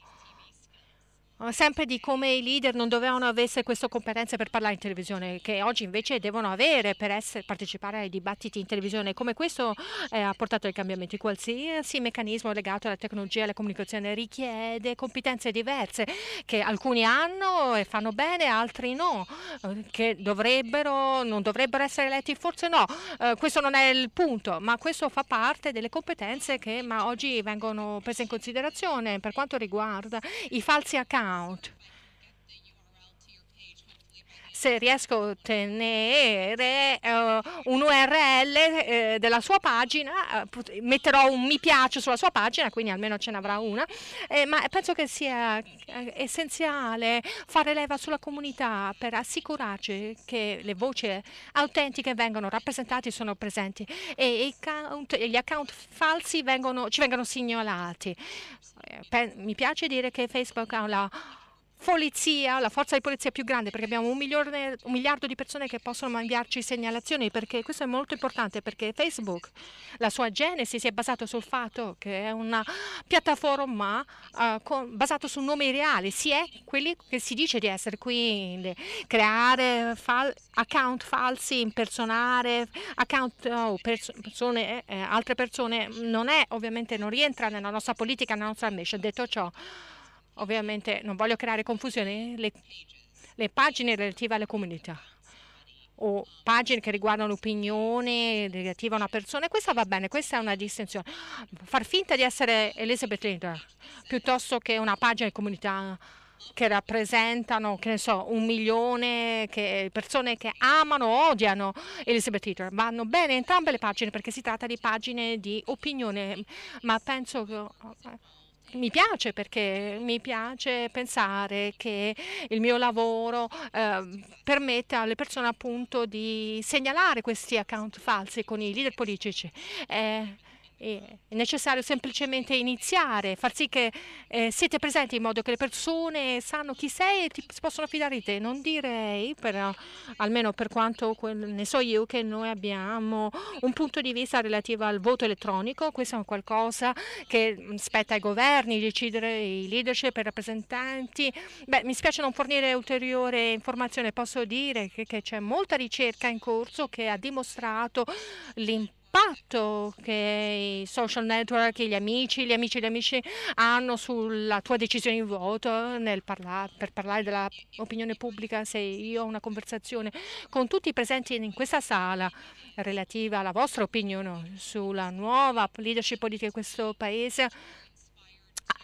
eh, sempre di come i leader non dovevano avere queste competenze per parlare in televisione, che oggi invece devono avere per essere, partecipare ai dibattiti in televisione, come questo eh, ha portato ai cambiamenti. Qualsiasi meccanismo legato alla tecnologia e alla comunicazione richiede competenze diverse che alcuni hanno e fanno bene, altri no, eh, che dovrebbero, non dovrebbero essere eletti, forse no. Eh, questo non è il punto, ma questo fa parte delle competenze che oggi vengono prese in considerazione per quanto riguarda i falsi account out se riesco a ottenere uh, un URL uh, eh, della sua pagina, uh, metterò un mi piace sulla sua pagina, quindi almeno ce n'avrà una, eh, ma penso che sia essenziale fare leva sulla comunità per assicurarci che le voci autentiche vengano rappresentate, sono presenti e account, gli account falsi vengono, ci vengono segnalati. Eh, mi piace dire che Facebook ha una polizia, la forza di polizia più grande perché abbiamo un, milione, un miliardo di persone che possono inviarci segnalazioni perché questo è molto importante perché Facebook, la sua genesi si è basata sul fatto che è una piattaforma uh, con, basata su nomi reali, si è quelli che si dice di essere, quindi creare fal account falsi, impersonare account oh, pers persone, eh, altre persone non è ovviamente non rientra nella nostra politica, nella nostra mission. Detto ciò, Ovviamente non voglio creare confusione, eh, le, le pagine relative alle comunità o pagine che riguardano l'opinione relativa a una persona, questa va bene, questa è una distinzione. Far finta di essere Elizabeth Linder piuttosto che una pagina di comunità che rappresentano, che ne so, un milione di persone che amano o odiano Elizabeth Linder. Vanno bene entrambe le pagine perché si tratta di pagine di opinione, ma penso che mi piace perché mi piace pensare che il mio lavoro eh, permetta alle persone appunto di segnalare questi account falsi con i leader politici. Eh, è necessario semplicemente iniziare, far sì che eh, siete presenti in modo che le persone sanno chi sei e ti, si possono fidare di te. Non direi, però, almeno per quanto ne so io, che noi abbiamo un punto di vista relativo al voto elettronico. Questo è qualcosa che mm, spetta ai governi decidere, i leadership, i rappresentanti. Beh, mi spiace non fornire ulteriore informazione. Posso dire che c'è molta ricerca in corso che ha dimostrato l'importanza impatto che i social network, gli amici, gli amici gli amici hanno sulla tua decisione di voto parla- per parlare dell'opinione pubblica. Se io ho una conversazione con tutti i presenti in questa sala relativa alla vostra opinione sulla nuova leadership politica di questo paese,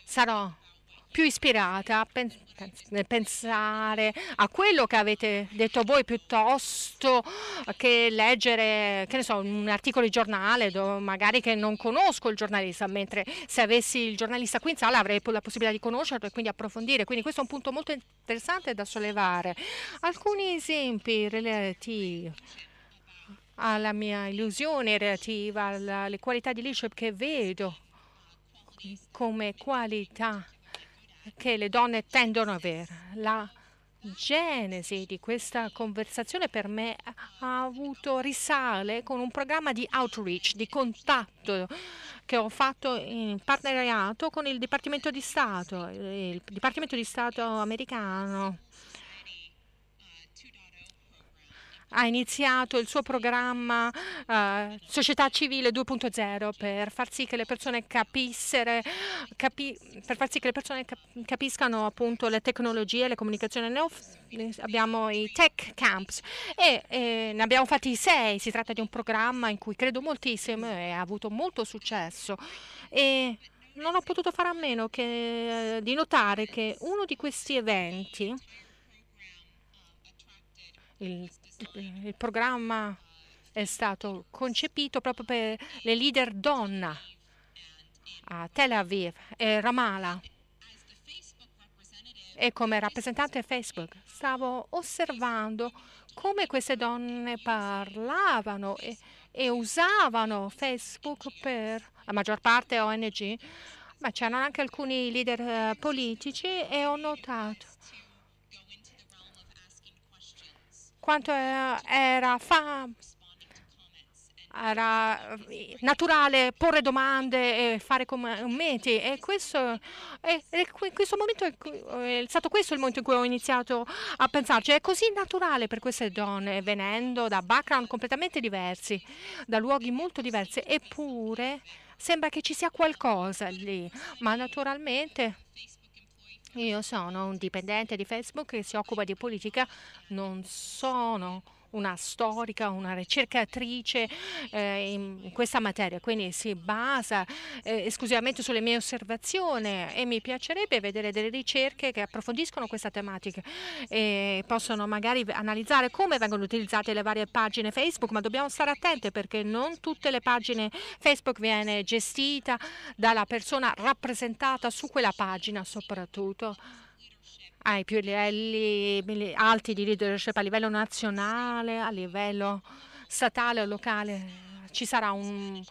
sarò più ispirata a pen nel pensare a quello che avete detto voi piuttosto che leggere che so, un articolo di giornale magari che non conosco il giornalista mentre se avessi il giornalista qui in sala avrei la possibilità di conoscerlo e quindi approfondire quindi questo è un punto molto interessante da sollevare alcuni esempi relativi alla mia illusione relativa alle qualità di leadership che vedo come qualità che le donne tendono ad avere. La genesi di questa conversazione per me ha avuto risale con un programma di outreach, di contatto che ho fatto in partenariato con il Dipartimento di Stato, il Dipartimento di Stato americano ha iniziato il suo programma eh, Società Civile 2.0 per far sì che le persone, capissere, capi, sì che le persone cap capiscano appunto le tecnologie, le comunicazioni. Noi abbiamo i tech camps e eh, ne abbiamo fatti sei. Si tratta di un programma in cui credo moltissimo e ha avuto molto successo. E non ho potuto fare a meno che, eh, di notare che uno di questi eventi il il programma è stato concepito proprio per le leader donna a Tel Aviv e Ramallah e come rappresentante Facebook stavo osservando come queste donne parlavano e, e usavano Facebook per la maggior parte ONG, ma c'erano anche alcuni leader eh, politici e ho notato quanto era fa era eh, naturale porre domande e fare commenti e questo, e, e questo momento eh, è stato questo il momento in cui ho iniziato a pensarci è così naturale per queste donne venendo da background completamente diversi da luoghi molto diversi eppure sembra che ci sia qualcosa lì ma naturalmente io sono un dipendente di Facebook che si occupa di politica, non sono una storica, una ricercatrice eh, in questa materia, quindi si basa eh, esclusivamente sulle mie osservazioni e mi piacerebbe vedere delle ricerche che approfondiscono questa tematica e possono magari analizzare come vengono utilizzate le varie pagine Facebook, ma dobbiamo stare attenti perché non tutte le pagine Facebook viene gestita dalla persona rappresentata su quella pagina soprattutto ai più livelli alti di leadership a livello nazionale, a livello statale o locale. Ci sarà un,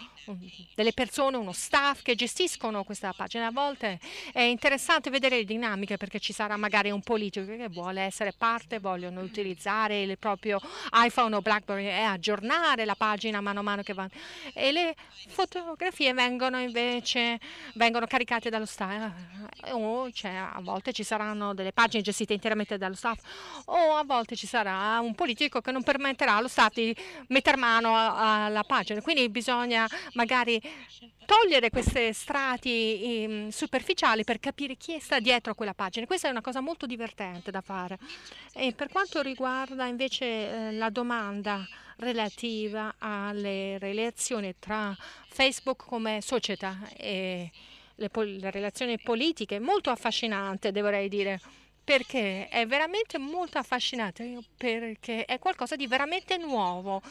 delle persone, uno staff che gestiscono questa pagina. A volte è interessante vedere le dinamiche perché ci sarà magari un politico che vuole essere parte, vogliono utilizzare il proprio iPhone o Blackberry e aggiornare la pagina mano a mano che va. E le fotografie vengono invece vengono caricate dallo staff. Eh, o cioè, a volte ci saranno delle pagine gestite interamente dallo staff o a volte ci sarà un politico che non permetterà allo staff di mettere mano alla pagina. Quindi bisogna magari togliere questi strati ehm, superficiali per capire chi sta dietro a quella pagina. Questa è una cosa molto divertente da fare. E per quanto riguarda invece eh, la domanda relativa alle relazioni tra Facebook come società e le, pol- le relazioni politiche, molto affascinante, dovrei dire perché è veramente molto affascinante, perché è qualcosa di veramente nuovo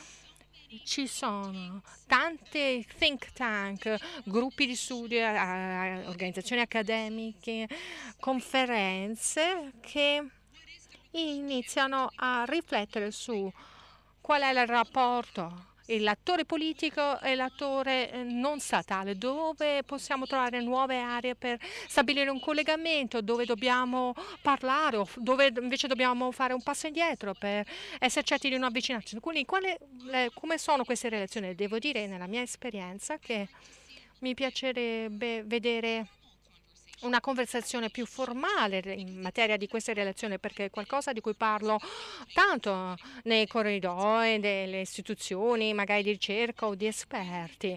ci sono tante think tank, gruppi di studio, organizzazioni accademiche, conferenze che iniziano a riflettere su qual è il rapporto l'attore politico e l'attore eh, non statale, dove possiamo trovare nuove aree per stabilire un collegamento, dove dobbiamo parlare o dove invece dobbiamo fare un passo indietro per essere certi di una avvicinarci. Quindi quale, le, eh, come sono queste relazioni? Devo dire nella mia esperienza che mi piacerebbe vedere una conversazione più formale in materia di queste relazioni perché è qualcosa di cui parlo tanto nei corridoi delle istituzioni, magari di ricerca o di esperti.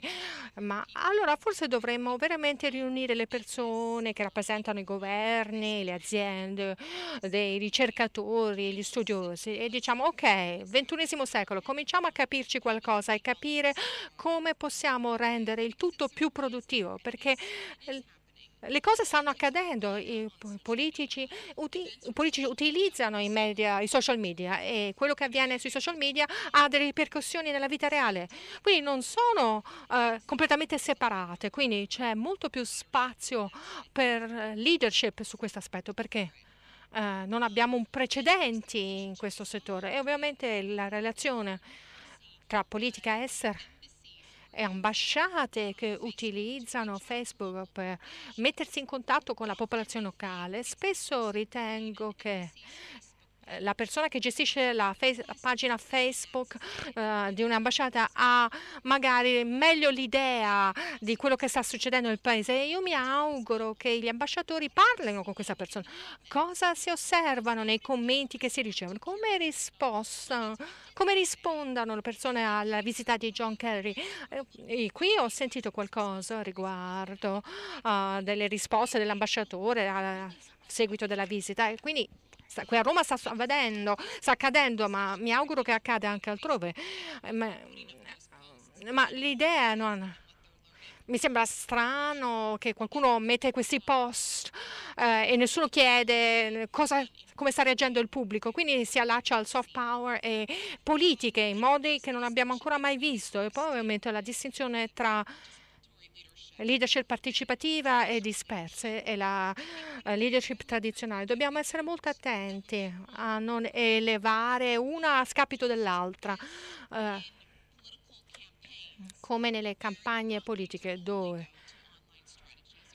Ma allora forse dovremmo veramente riunire le persone che rappresentano i governi, le aziende, dei ricercatori, gli studiosi e diciamo ok, ventunesimo secolo, cominciamo a capirci qualcosa e capire come possiamo rendere il tutto più produttivo perché eh, le cose stanno accadendo, i politici, uti i politici utilizzano i, media, i, social media e quello che avviene sui social media ha delle ripercussioni nella vita reale, quindi non sono eh, completamente separate, quindi c'è molto più spazio per leadership su questo aspetto, perché? Eh, non abbiamo un precedenti in questo settore e ovviamente la relazione tra politica estera e ambasciate che utilizzano Facebook per mettersi in contatto con la popolazione locale, spesso ritengo che la persona che gestisce la, face, la pagina Facebook uh, di un'ambasciata ha magari meglio l'idea di quello che sta succedendo nel paese e io mi auguro che gli ambasciatori parlino con questa persona. Cosa si osservano nei commenti che si ricevono? Come, risposta, come rispondano le persone alla visita di John Kerry? Eh, e qui ho sentito qualcosa riguardo uh, delle risposte dell'ambasciatore a seguito della visita e quindi qui a Roma sta avvenendo, sta accadendo, ma mi auguro che accada anche altrove. Eh, ma, ma l'idea non mi sembra strano che qualcuno mette questi post eh, e nessuno chiede eh, cosa, come sta reagendo il pubblico, quindi si allaccia al soft power e politiche in modi che non abbiamo ancora mai visto e poi ovviamente la distinzione tra leadership partecipativa e dispersa e la leadership tradizionale. Dobbiamo essere molto attenti a non elevare una a scapito dell'altra, eh, come nelle campagne politiche dove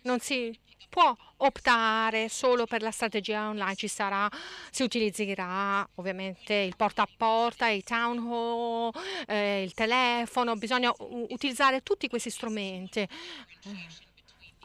non si può optare solo per la strategia online, ci sarà, si utilizzerà ovviamente il porta a porta, i town hall, eh, il telefono, bisogna utilizzare tutti questi strumenti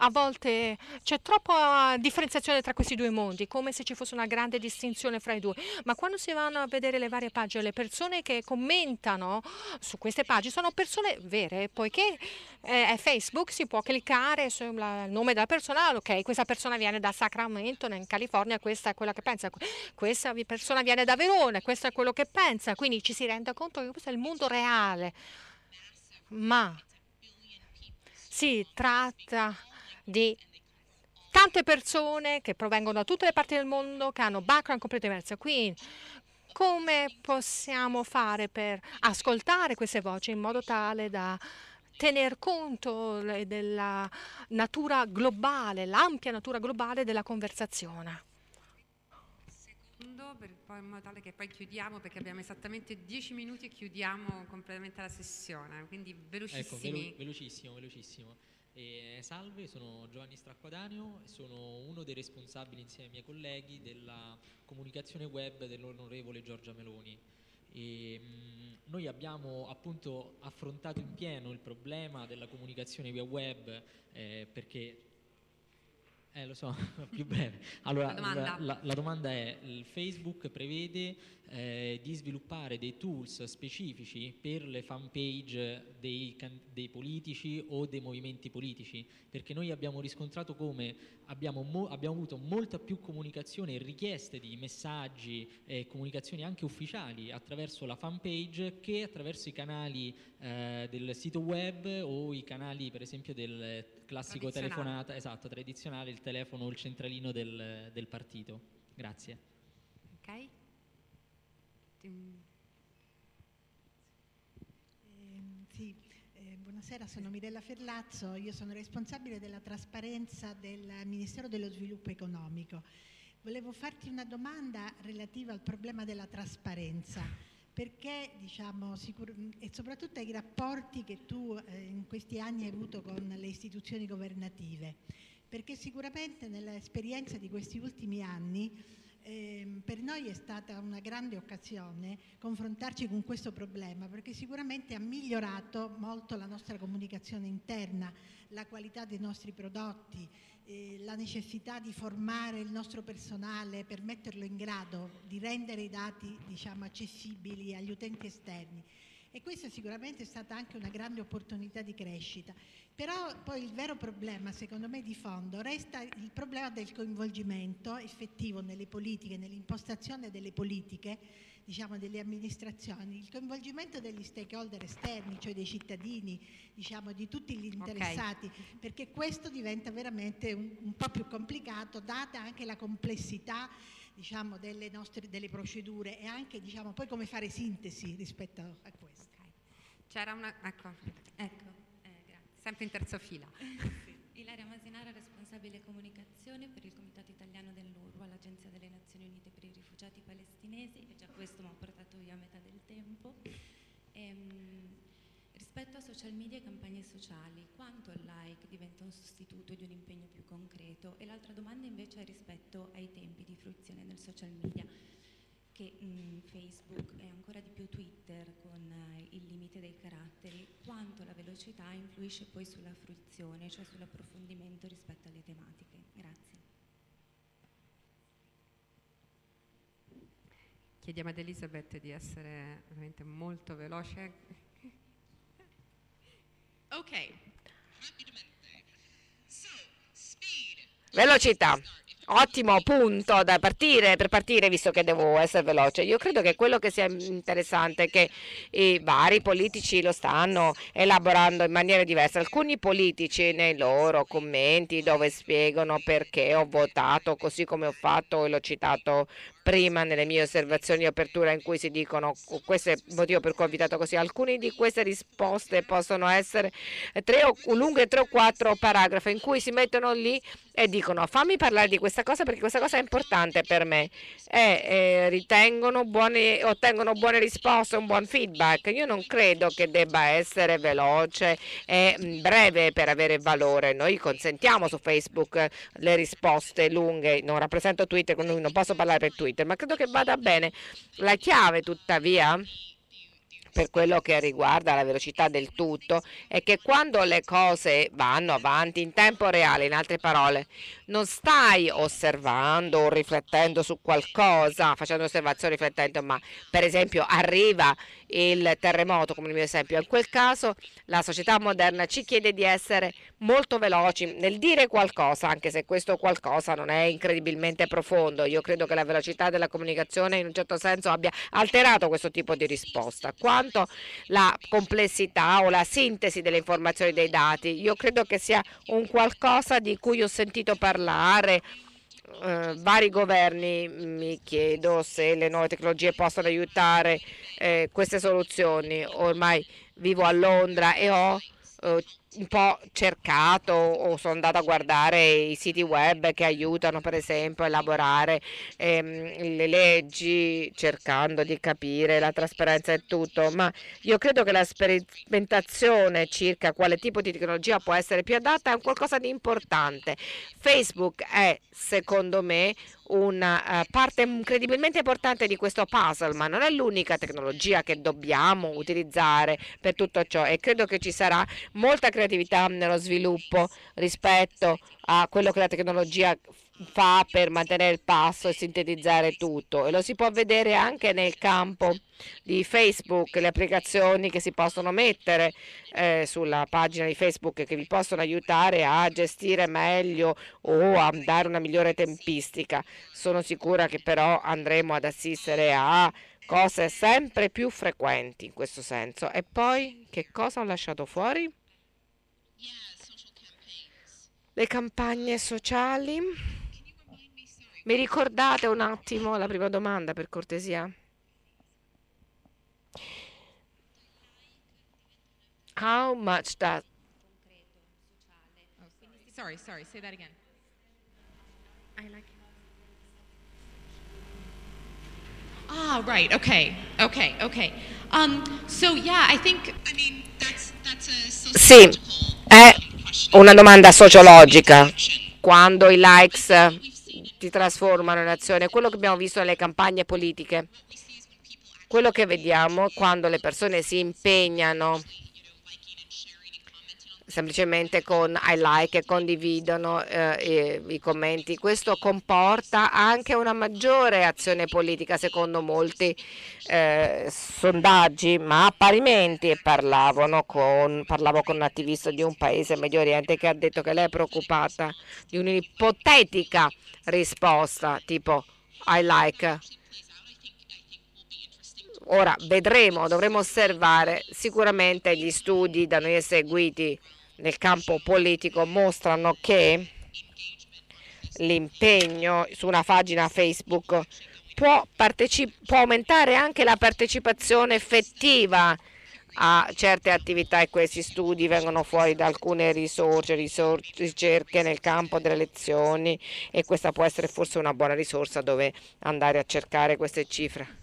a volte c'è troppa differenziazione tra questi due mondi, come se ci fosse una grande distinzione fra i due, ma quando si vanno a vedere le varie pagine, le persone che commentano su queste pagine sono persone vere, poiché eh, Facebook si può cliccare sul nome della persona, ah, ok, questa persona viene da Sacramento, in California, questa è quella che pensa, questa persona viene da Verona, questo è quello che pensa, quindi ci si rende conto che questo è il mondo reale, ma si tratta di tante persone che provengono da tutte le parti del mondo, che hanno background completamente diverso. Quindi come possiamo fare per ascoltare queste voci in modo tale da tener conto della natura globale, l'ampia natura globale della conversazione. Per, poi, in modo tale che poi chiudiamo perché abbiamo esattamente 10 minuti e chiudiamo completamente la sessione, quindi ecco, velocissimi. Ecco, velo velocissimo, velocissimo. E salve, sono Giovanni Stracquadanio e sono uno dei responsabili insieme ai miei colleghi della comunicazione web dell'onorevole Giorgia Meloni. E, mh, mm, noi abbiamo appunto affrontato in pieno il problema della comunicazione via web eh, perché eh, lo so, [laughs] più breve. Allora, la domanda, la, la domanda è, Facebook prevede eh, di sviluppare dei tools specifici per le fanpage dei, dei, politici o dei movimenti politici? Perché noi abbiamo riscontrato come abbiamo, mo, abbiamo avuto molta più comunicazione e richieste di messaggi e comunicazioni anche ufficiali attraverso la fan page che attraverso i canali eh, del sito web o i canali per esempio del classico telefonata, esatto, tradizionale, il telefono o il centralino del, del partito. Grazie. Ok. Eh, sì, eh, buonasera, sono Mirella Ferlazzo, io sono responsabile della trasparenza del Ministero dello Sviluppo Economico. Volevo farti una domanda relativa al problema della trasparenza perché diciamo, sicur- e soprattutto ai rapporti che tu eh, in questi anni hai avuto con le istituzioni governative, perché sicuramente nell'esperienza di questi ultimi anni eh, per noi è stata una grande occasione confrontarci con questo problema perché sicuramente ha migliorato molto la nostra comunicazione interna, la qualità dei nostri prodotti, eh, la necessità di formare il nostro personale per metterlo in grado di rendere i dati diciamo, accessibili agli utenti esterni e questa sicuramente è stata anche una grande opportunità di crescita. Però poi il vero problema, secondo me, di fondo resta il problema del coinvolgimento effettivo nelle politiche, nell'impostazione delle politiche, diciamo, delle amministrazioni, il coinvolgimento degli stakeholder esterni, cioè dei cittadini, diciamo, di tutti gli interessati, okay. perché questo diventa veramente un, un po' più complicato, data anche la complessità diciamo, delle, nostre, delle procedure e anche diciamo, poi come fare sintesi rispetto a questo. Okay. C'era una... ecco, ecco eh, sempre in terza fila. Eh, sì. Ilaria Masinara, responsabile comunicazione per il Comitato Italiano dell'URWA, l'Agenzia delle Nazioni Unite per i Rifugiati Palestinesi, e già questo mi ha portato via metà del tempo. Ehm, Rispetto a social media e campagne sociali, quanto il like diventa un sostituto di un impegno più concreto? E l'altra domanda invece è rispetto ai tempi di fruizione nel social media, che mh, mm, Facebook e ancora di più Twitter con eh, il limite dei caratteri, quanto la velocità influisce poi sulla fruizione, cioè sull'approfondimento rispetto alle tematiche? Grazie. Chiediamo ad Elisabeth di essere veramente molto veloce Ok. Velocità. Ottimo punto da partire, per partire visto che devo essere veloce. Io credo che quello che sia interessante è che i vari politici lo stanno elaborando in maniera diversa. Alcuni politici nei loro commenti dove spiegano perché ho votato così come ho fatto e l'ho citato prima nelle mie osservazioni di apertura in cui si dicono questo è il motivo per cui ho invitato così. Alcune di queste risposte possono essere tre o, lunghe tre o quattro paragrafi in cui si mettono lì e dicono fammi parlare di questa cosa perché questa cosa è importante per me e, e ritengono buone, ottengono buone risposte, un buon feedback. Io non credo che debba essere veloce e mm, breve per avere valore. Noi consentiamo su Facebook le risposte lunghe, non rappresento Twitter, non posso parlare per Twitter Twitter, ma credo che vada bene. La chiave, tuttavia, per quello che riguarda la velocità del tutto è che quando le cose vanno avanti in tempo reale, in altre parole, non stai osservando o riflettendo su qualcosa, facendo osservazioni riflettendo, ma per esempio arriva il terremoto come il mio esempio, in quel caso la società moderna ci chiede di essere molto veloci nel dire qualcosa, anche se questo qualcosa non è incredibilmente profondo. Io credo che la velocità della comunicazione in un certo senso abbia alterato questo tipo di risposta. Quanto la complessità o la sintesi delle informazioni dei dati, io credo che sia un qualcosa di cui ho sentito parlare parlare. Eh, vari governi mm, mi chiedo se le nuove tecnologie possono aiutare eh, queste soluzioni. Ormai vivo a Londra e ho eh, un po' cercato o sono andata a guardare i siti web che aiutano per esempio a elaborare ehm, le leggi cercando di capire la trasparenza e tutto, ma io credo che la sperimentazione circa quale tipo di tecnologia può essere più adatta è qualcosa di importante. Facebook è secondo me una eh, parte incredibilmente importante di questo puzzle, ma non è l'unica tecnologia che dobbiamo utilizzare per tutto ciò e credo che ci sarà molta creatività creatività nello sviluppo rispetto a quello che la tecnologia fa per mantenere il passo e sintetizzare tutto e lo si può vedere anche nel campo di Facebook, le applicazioni che si possono mettere eh, sulla pagina di Facebook che vi possono aiutare a gestire meglio o a dare una migliore tempistica. Sono sicura che però andremo ad assistere a cose sempre più frequenti in questo senso. E poi che cosa ho lasciato fuori? le campagne sociali. Mi ricordate un attimo la prima domanda, per cortesia? How much does... Sorry, sorry, say that again. I like it. Ah, right, okay, okay, okay. Um, so yeah, I think, I mean, that's, that's a sociological... Sì. È una domanda sociologica. Quando i likes eh, ti trasformano in azione, quello che abbiamo visto nelle campagne politiche, quello che vediamo quando le persone si impegnano semplicemente con I like e condividono eh, i, commenti. Questo comporta anche una maggiore azione politica secondo molti eh, sondaggi, ma parimenti parlavano con, parlavo con un attivista di un paese Medio Oriente che ha detto che lei è preoccupata di un'ipotetica risposta tipo I like. Ora vedremo, dovremo osservare sicuramente gli studi da noi eseguiti nel campo politico mostrano che l'impegno su una pagina Facebook può, può aumentare anche la partecipazione effettiva a certe attività e questi studi vengono fuori da alcune risorse, ricerche nel campo delle lezioni e questa può essere forse una buona risorsa dove andare a cercare queste cifre.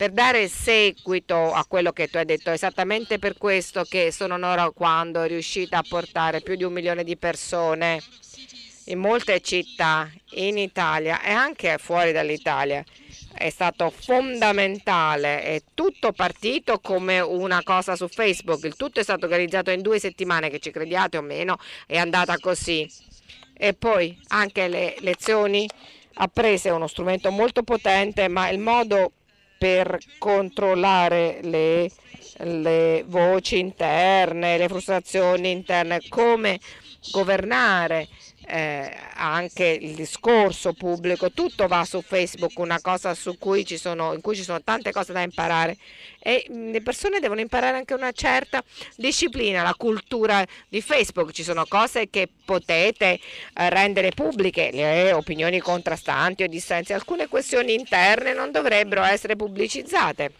per dare seguito a quello che tu hai detto, esattamente per questo che sono onora quando è riuscita a portare più di un milione di persone in molte città in Italia e anche fuori dall'Italia. È stato fondamentale, è tutto partito come una cosa su Facebook, il tutto è stato organizzato in due settimane, che ci crediate o meno, è andata così. E poi anche le lezioni apprese è uno strumento molto potente, ma il modo per controllare le, le voci interne, le frustrazioni interne, come governare eh, anche il discorso pubblico, tutto va su Facebook, una cosa su cui ci sono, in cui ci sono tante cose da imparare e mm, le persone devono imparare anche una certa disciplina, la cultura di Facebook, ci sono cose che potete eh, rendere pubbliche, le opinioni contrastanti o dissensi, alcune questioni interne non dovrebbero essere pubblicizzate.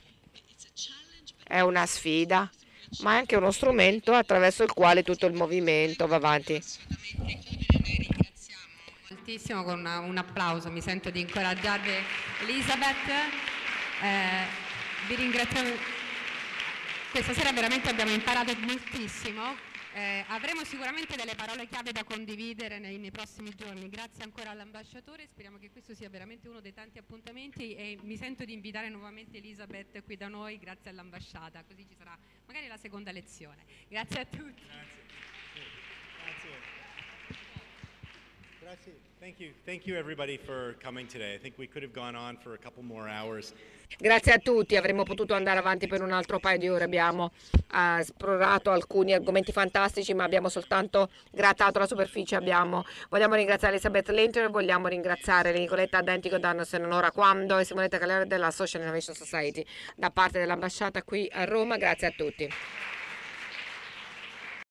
È una sfida ma è anche uno strumento attraverso il quale tutto il movimento va avanti. Moltissimo, con una, un applauso, mi sento di incoraggiare Elisabeth, eh, vi ringraziamo, questa sera veramente abbiamo imparato moltissimo. Eh, avremo sicuramente delle parole chiave da condividere nei, nei prossimi giorni. Grazie ancora all'ambasciatore, speriamo che questo sia veramente uno dei tanti appuntamenti e mi sento di invitare nuovamente Elisabeth qui da noi, grazie all'ambasciata, così ci sarà magari la seconda lezione. Grazie a tutti. Grazie. Grazie. Grazie. Grazie a tutti, avremmo potuto andare avanti per un altro paio di ore, abbiamo uh, esplorato alcuni argomenti fantastici ma abbiamo soltanto grattato la superficie, abbiamo... vogliamo ringraziare Elisabeth Linter, vogliamo ringraziare Nicoletta Dentico Danno Senonora Quando e Simonetta Calera della Social Innovation Society da parte dell'ambasciata qui a Roma, grazie a tutti.